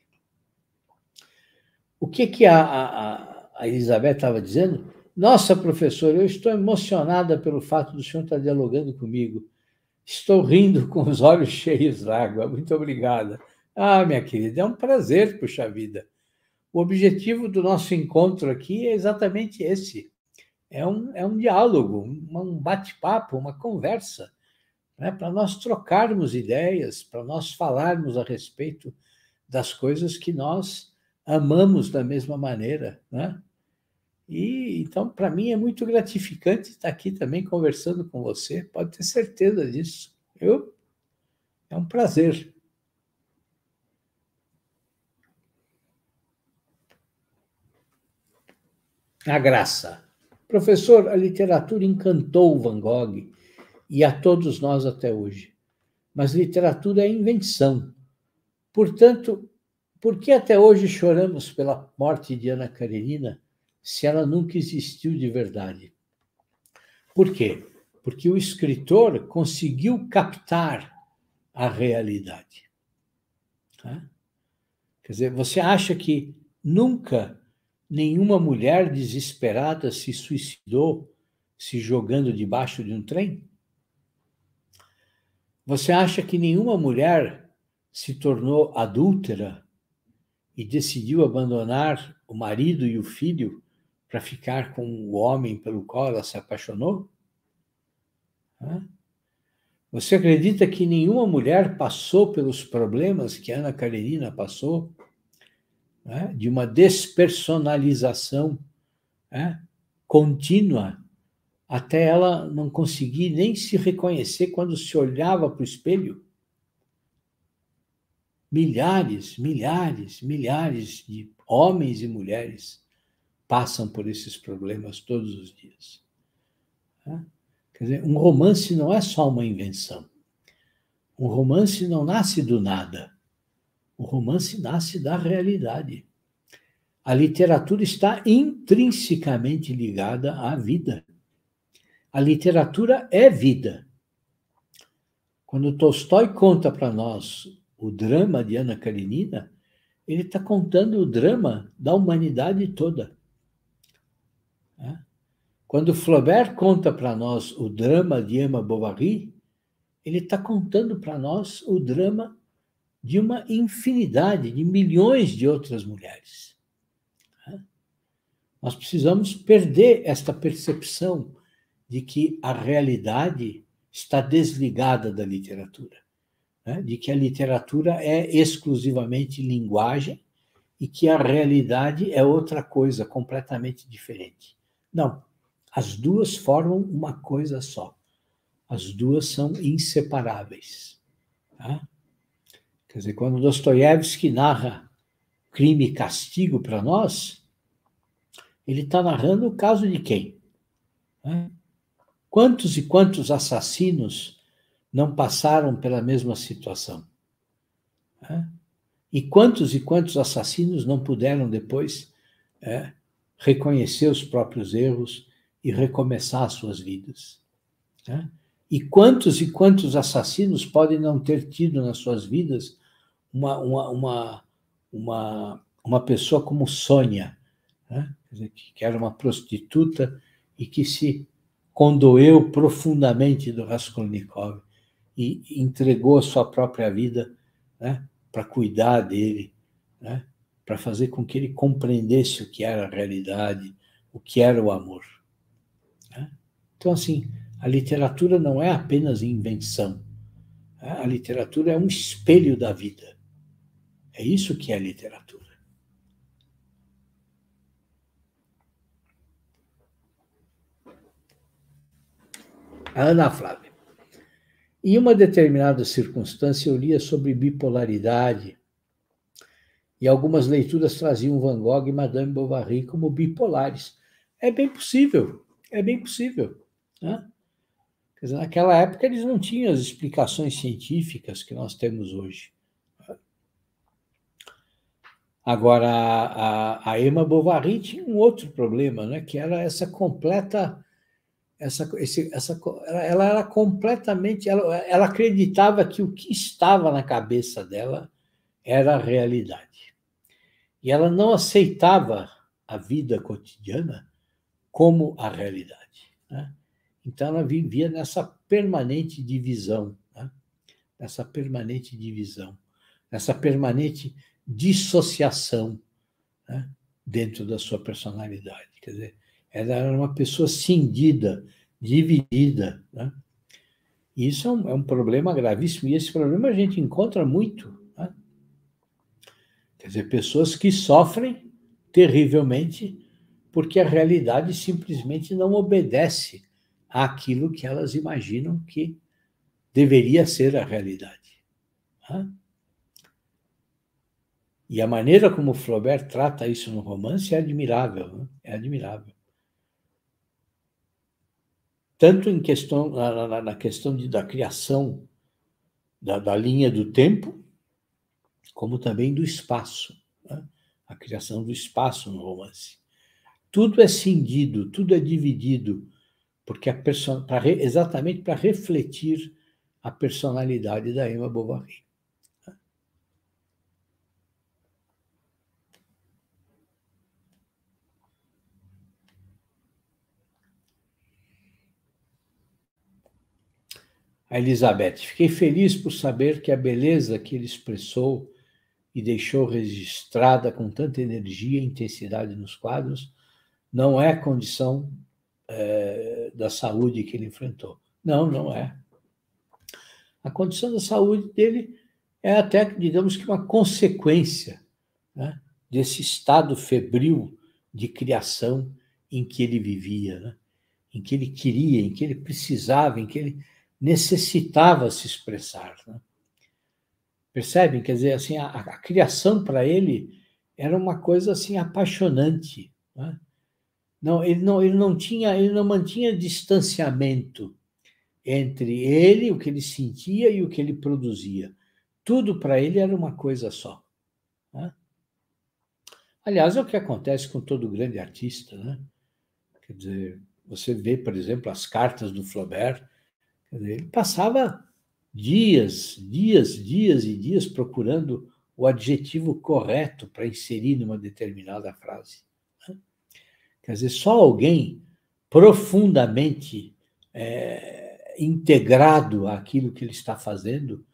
O que, que a, a, a Elizabeth estava dizendo? Nossa, professor, eu estou emocionada pelo fato do senhor estar dialogando comigo. Estou rindo com os olhos cheios d'água. Muito obrigada. Ah, minha querida, é um prazer, puxa vida o objetivo do nosso encontro aqui é exatamente esse. É um, é um diálogo, um bate-papo, uma conversa, né? para nós trocarmos ideias, para nós falarmos a respeito das coisas que nós amamos da mesma maneira. Né? E então, para mim, é muito gratificante estar aqui também conversando com você, pode ter certeza disso. Eu, é um prazer. A graça. Professor, a literatura encantou Van Gogh e a todos nós até hoje. Mas literatura é invenção. Portanto, por que até hoje choramos pela morte de Ana Karenina se ela nunca existiu de verdade? Por quê? Porque o escritor conseguiu captar a realidade. Quer dizer, você acha que nunca Nenhuma mulher desesperada se suicidou se jogando debaixo de um trem? Você acha que nenhuma mulher se tornou adúltera e decidiu abandonar o marido e o filho para ficar com o homem pelo qual ela se apaixonou? Você acredita que nenhuma mulher passou pelos problemas que Ana Karenina passou né, de uma despersonalização né, contínua, até ela não conseguir nem se reconhecer quando se olhava para o espelho. Milhares, milhares, milhares de homens e mulheres passam por esses problemas todos os dias. Né. Quer dizer, um romance não é só uma invenção. Um romance não nasce do nada. O romance nasce da realidade. A literatura está intrinsecamente ligada à vida. A literatura é vida. Quando Tolstói conta para nós o drama de Ana Karenina, ele está contando o drama da humanidade toda. Né? Quando Flaubert conta para nós o drama de Emma Bovary, ele está contando para nós o drama de uma infinidade, de milhões de outras mulheres. Nós precisamos perder esta percepção de que a realidade está desligada da literatura, né? de que a literatura é exclusivamente linguagem e que a realidade é outra coisa completamente diferente. Não, as duas formam uma coisa só. As duas são inseparáveis. Tá? Quer dizer, quando Dostoiévski narra crime e castigo para nós, ele está narrando o caso de quem? Né? Quantos e quantos assassinos não passaram pela mesma situação? Né? E quantos e quantos assassinos não puderam depois é, reconhecer os próprios erros e recomeçar suas vidas? Né? E quantos e quantos assassinos podem não ter tido nas suas vidas uma, uma, uma, uma, uma pessoa como Sônia, né? que era uma prostituta e que se condoeu profundamente do Raskolnikov e entregou a sua própria vida né? para cuidar dele, né? para fazer com que ele compreendesse o que era a realidade, o que era o amor. Né? Então, assim, a literatura não é apenas invenção. Né? A literatura é um espelho da vida. É isso que é literatura. Ana Flávia. Em uma determinada circunstância, eu lia sobre bipolaridade e algumas leituras traziam Van Gogh e Madame Bovary como bipolares. É bem possível, é bem possível. Né? Dizer, naquela época eles não tinham as explicações científicas que nós temos hoje. Agora, a, a Emma Bovary tinha um outro problema, né, que era essa completa. Essa, esse, essa, ela, era completamente. Ela, ela acreditava que o que estava na cabeça dela era a realidade. E ela não aceitava a vida cotidiana como a realidade. Né? Então, ela vivia nessa permanente divisão, né? nessa permanente divisão, nessa permanente dissociação né, dentro da sua personalidade. Quer dizer, ela era uma pessoa cindida, dividida. Né? Isso é um, é um, problema gravíssimo, e esse problema a gente encontra muito. Né? Quer dizer, pessoas que sofrem terrivelmente porque a realidade simplesmente não obedece àquilo que elas imaginam que deveria ser a realidade. Né? E a maneira como Flaubert trata isso no romance é admirável, né? é admirável. Tanto em questão, na, na, na questão de, da criação da, da, linha do tempo, como também do espaço, né? a criação do espaço no romance. Tudo é cindido, tudo é dividido, porque a pra exatamente para refletir a personalidade da Emma Bovary. A Elizabeth, fiquei feliz por saber que a beleza que ele expressou e deixou registrada com tanta energia e intensidade nos quadros não é condição é, da saúde que ele enfrentou. Não, não é. A condição da saúde dele é até, digamos que, uma consequência né, desse estado febril de criação em que ele vivia, né, em que ele queria, em que ele precisava, em que ele necessitava se expressar. Né? Percebem? Quer dizer, assim, a, a criação para ele era uma coisa assim apaixonante. Né? Não, ele não, ele não tinha, ele não mantinha distanciamento entre ele, o que ele sentia e o que ele produzia. Tudo para ele era uma coisa só. Né? Aliás, é o que acontece com todo grande artista, né? Quer dizer, você vê, por exemplo, as cartas do Flaubert, ele passava dias, dias, dias e dias procurando o adjetivo correto para inserir numa determinada frase. Né? Quer dizer, só alguém profundamente é, integrado àquilo que ele está fazendo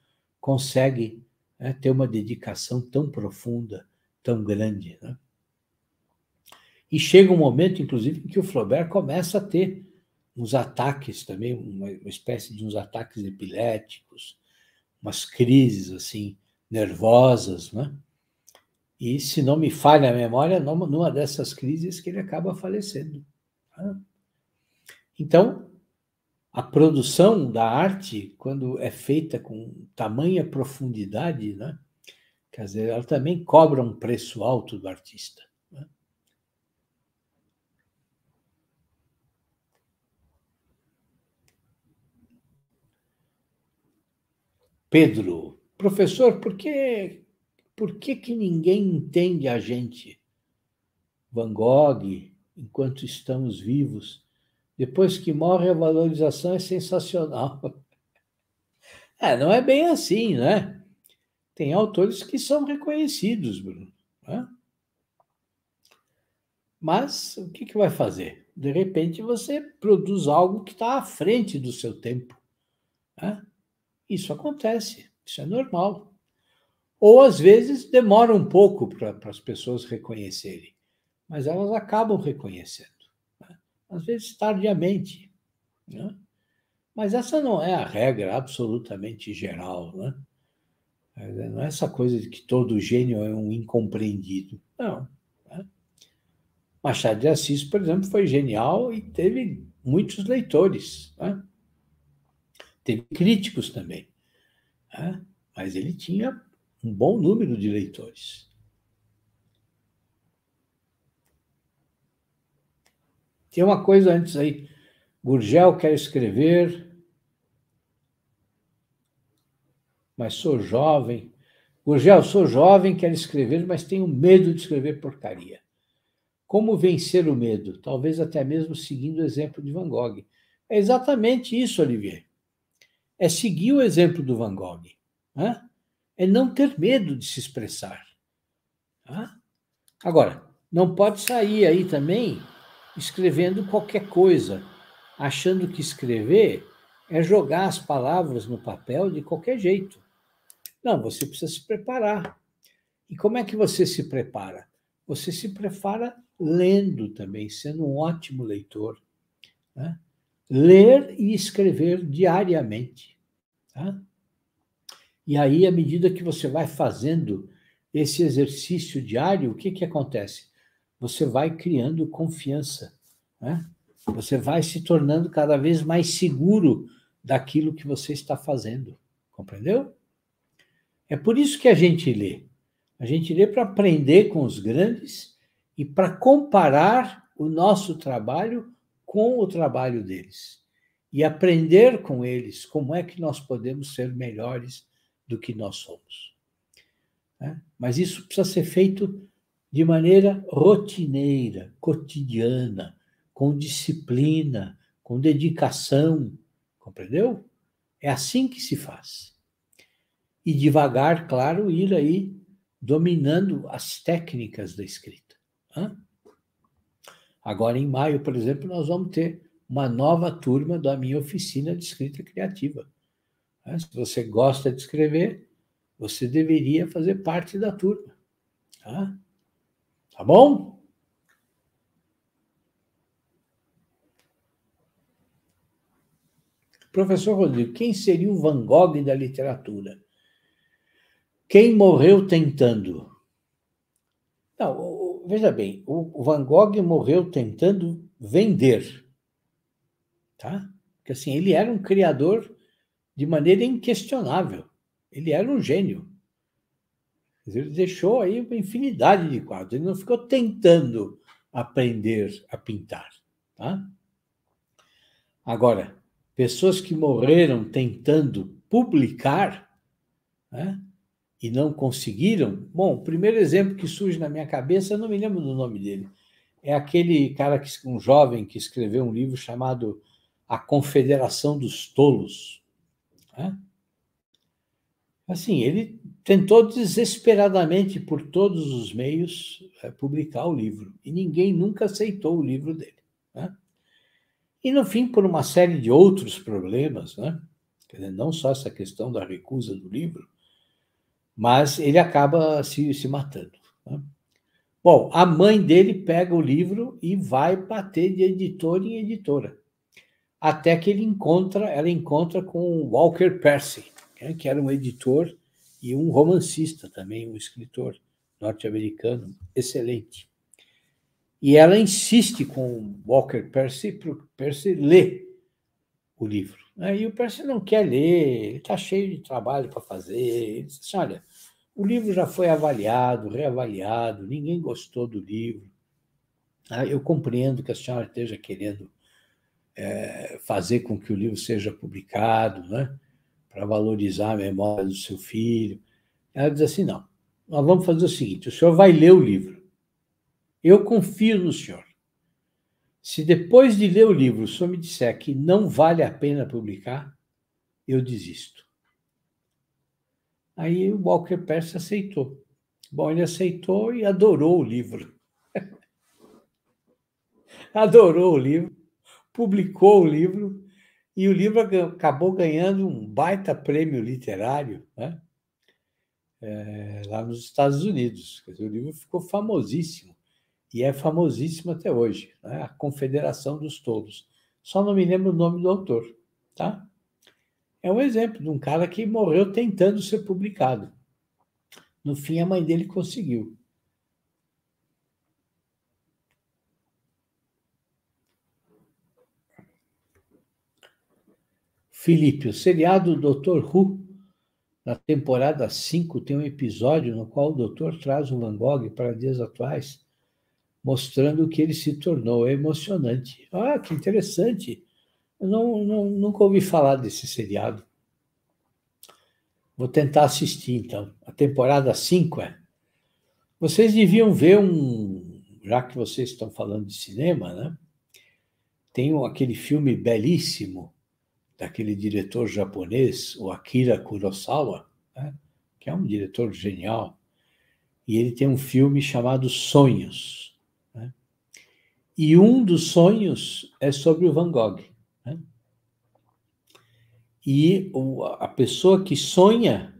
consegue é, ter uma dedicação tão profunda, tão grande. Né? E chega um momento, inclusive, em que o Flaubert começa a ter uns ataques também, uma, uma espécie de uns ataques epiléticos, umas crises assim nervosas, né? E se não me falha a memória, numa, numa dessas crises que ele acaba falecendo. Né? Então, a produção da arte, quando é feita com tamanha profundidade, né? Quer dizer, ela também cobra um preço alto do artista. Pedro, professor, por que, por que, que ninguém entende a gente? Van Gogh, enquanto estamos vivos, depois que morre, a valorização é sensacional. É, não é bem assim, né? Tem autores que são reconhecidos, Bruno. Né? Mas o que, que vai fazer? De repente você produz algo que está à frente do seu tempo. Né? Isso acontece, isso é normal. Ou às vezes demora um pouco para as pessoas reconhecerem, mas elas acabam reconhecendo, né? às vezes tardiamente. Né? Mas essa não é a regra absolutamente geral, né? É, não é essa coisa de que todo gênio é um incompreendido. Não. Né? Machado de Assis, por exemplo, foi genial e teve muitos leitores. Né? teve críticos também, né? mas ele tinha um bom número de leitores. Tem uma coisa antes aí. Gurgel quer escrever, mas sou jovem. Gurgel, sou jovem, quero escrever, mas tenho medo de escrever porcaria. Como vencer o medo? Talvez até mesmo seguindo o exemplo de Van Gogh. É exatamente isso, Olivier é seguir o exemplo do Van Gogh, né? é não ter medo de se expressar. Tá? Agora, não pode sair aí também escrevendo qualquer coisa, achando que escrever é jogar as palavras no papel de qualquer jeito. Não, você precisa se preparar. E como é que você se prepara? Você se prepara lendo também, sendo um ótimo leitor. Né? ler e escrever diariamente. Tá? E aí, à medida que você vai fazendo esse exercício diário, o que, que acontece? Você vai criando confiança, né? você vai se tornando cada vez mais seguro daquilo que você está fazendo, compreendeu? É por isso que a gente lê. A gente lê para aprender com os grandes e para comparar o nosso trabalho com o trabalho deles e aprender com eles como é que nós podemos ser melhores do que nós somos. Né? Mas isso precisa ser feito de maneira rotineira, cotidiana, com disciplina, com dedicação, compreendeu? É assim que se faz. E devagar, claro, ir aí dominando as técnicas da escrita. Né? Agora, em maio, por exemplo, nós vamos ter uma nova turma da minha oficina de escrita criativa. É, se você gosta de escrever, você deveria fazer parte da turma. Tá, tá bom? Professor Rodrigo, quem seria o Van Gogh da literatura? Quem morreu tentando? Não, veja bem, o Van Gogh morreu tentando vender, tá? Porque assim, ele era um criador de maneira inquestionável. Ele era um gênio. Ele deixou aí uma infinidade de quadros. Ele não ficou tentando aprender a pintar, tá? Agora, pessoas que morreram tentando publicar, né? e não conseguiram. Bom, o primeiro exemplo que surge na minha cabeça, eu não me lembro do nome dele, é aquele cara, que, um jovem que escreveu um livro chamado A Confederação dos Tolos. Né? Assim, ele tentou desesperadamente, por todos os meios, eh, publicar o livro, e ninguém nunca aceitou o livro dele. Né? E, no fim, por uma série de outros problemas, né? não só essa questão da recusa do livro, mas ele acaba se, se matando. Né? Bom, a mãe dele pega o livro e vai bater de editor em editora, até que ele encontra, ela encontra com Walker Percy, né, que era um editor e um romancista também, um escritor norte-americano excelente. E ela insiste com Walker Percy para Percy ler o livro. Né? E o Percy não quer ler, ele está cheio de trabalho para fazer. Ele disse assim, olha, o livro já foi avaliado, reavaliado, ninguém gostou do livro. Ah, eu compreendo que a senhora esteja querendo é, fazer com que o livro seja publicado, né? para valorizar a memória do seu filho. Ela diz assim: não, nós vamos fazer o seguinte: o senhor vai ler o livro. Eu confio no senhor. Se depois de ler o livro o senhor me disser que não vale a pena publicar, eu desisto. Aí o Walker Percy aceitou. Bom, ele aceitou e adorou o livro. adorou o livro, publicou o livro, e o livro acabou ganhando um baita prêmio literário né? é, lá nos Estados Unidos. o livro ficou famosíssimo e é famosíssimo até hoje, né? a Confederação dos Todos. Só não me lembro o nome do autor, tá? É um exemplo de um cara que morreu tentando ser publicado. No fim, a mãe dele conseguiu. Felipe, o seriado Doutor Who, na temporada 5, tem um episódio no qual o doutor traz o Van Gogh para dias atuais mostrando o que ele se tornou. É emocionante. Ah, que interessante! Eu não, não, nunca ouvi falar desse seriado. Vou tentar assistir, então. A temporada 5 é. Vocês deviam ver um. Já que vocês estão falando de cinema, né? Tem aquele filme belíssimo daquele diretor japonês, o Akira Kurosawa, né? que é um diretor genial. E ele tem um filme chamado Sonhos e um dos sonhos é sobre o Van Gogh. Né? E o, a pessoa que sonha,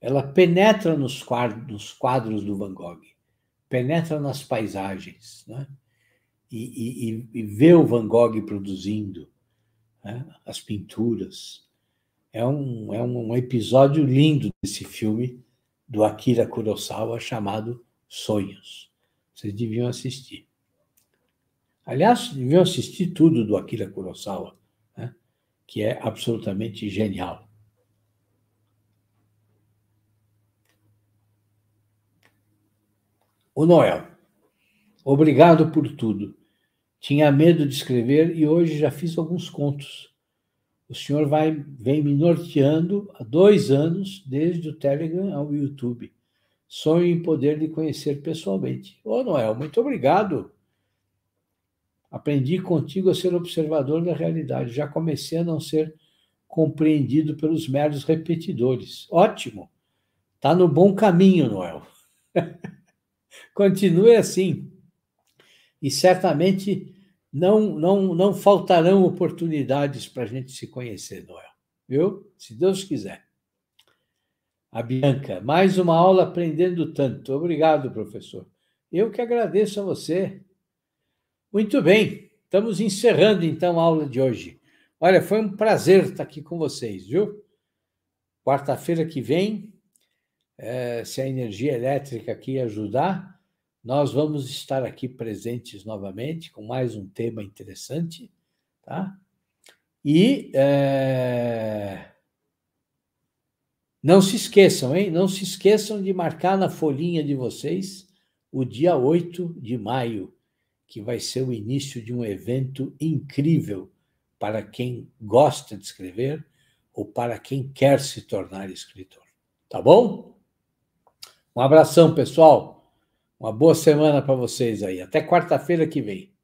ela penetra nos quadros, nos quadros do Van Gogh, penetra nas paisagens, né? e, e, e vê o Van Gogh produzindo né? as pinturas. É um, é um episódio lindo desse filme do Akira Kurosawa chamado Sonhos. Vocês deviam assistir. Aliás, devia assistir tudo do Akira Kurosawa, né? que é absolutamente genial. O Noel. Obrigado por tudo. Tinha medo de escrever e hoje já fiz alguns contos. O senhor vai, vem me norteando há dois anos, desde o Telegram ao YouTube. Sonho em poder lhe conhecer pessoalmente. Ô, Noel, muito obrigado Aprendi contigo a ser observador da realidade. Já comecei a não ser compreendido pelos meros repetidores. Ótimo! Está no bom caminho, Noel. Continue assim. E certamente não, não, não faltarão oportunidades para a gente se conhecer, Noel. Viu? Se Deus quiser. A Bianca, mais uma aula aprendendo tanto. Obrigado, professor. Eu que agradeço a você. Muito bem, estamos encerrando então a aula de hoje. Olha, foi um prazer estar aqui com vocês, viu? Quarta-feira que vem, é, se a energia elétrica aqui ajudar, nós vamos estar aqui presentes novamente com mais um tema interessante, tá? E é, não se esqueçam, hein? Não se esqueçam de marcar na folhinha de vocês o dia 8 de maio que vai ser o início de um evento incrível para quem gosta de escrever ou para quem quer se tornar escritor. Tá bom? Um abração, pessoal. Uma boa semana para vocês aí. Até quarta-feira que vem.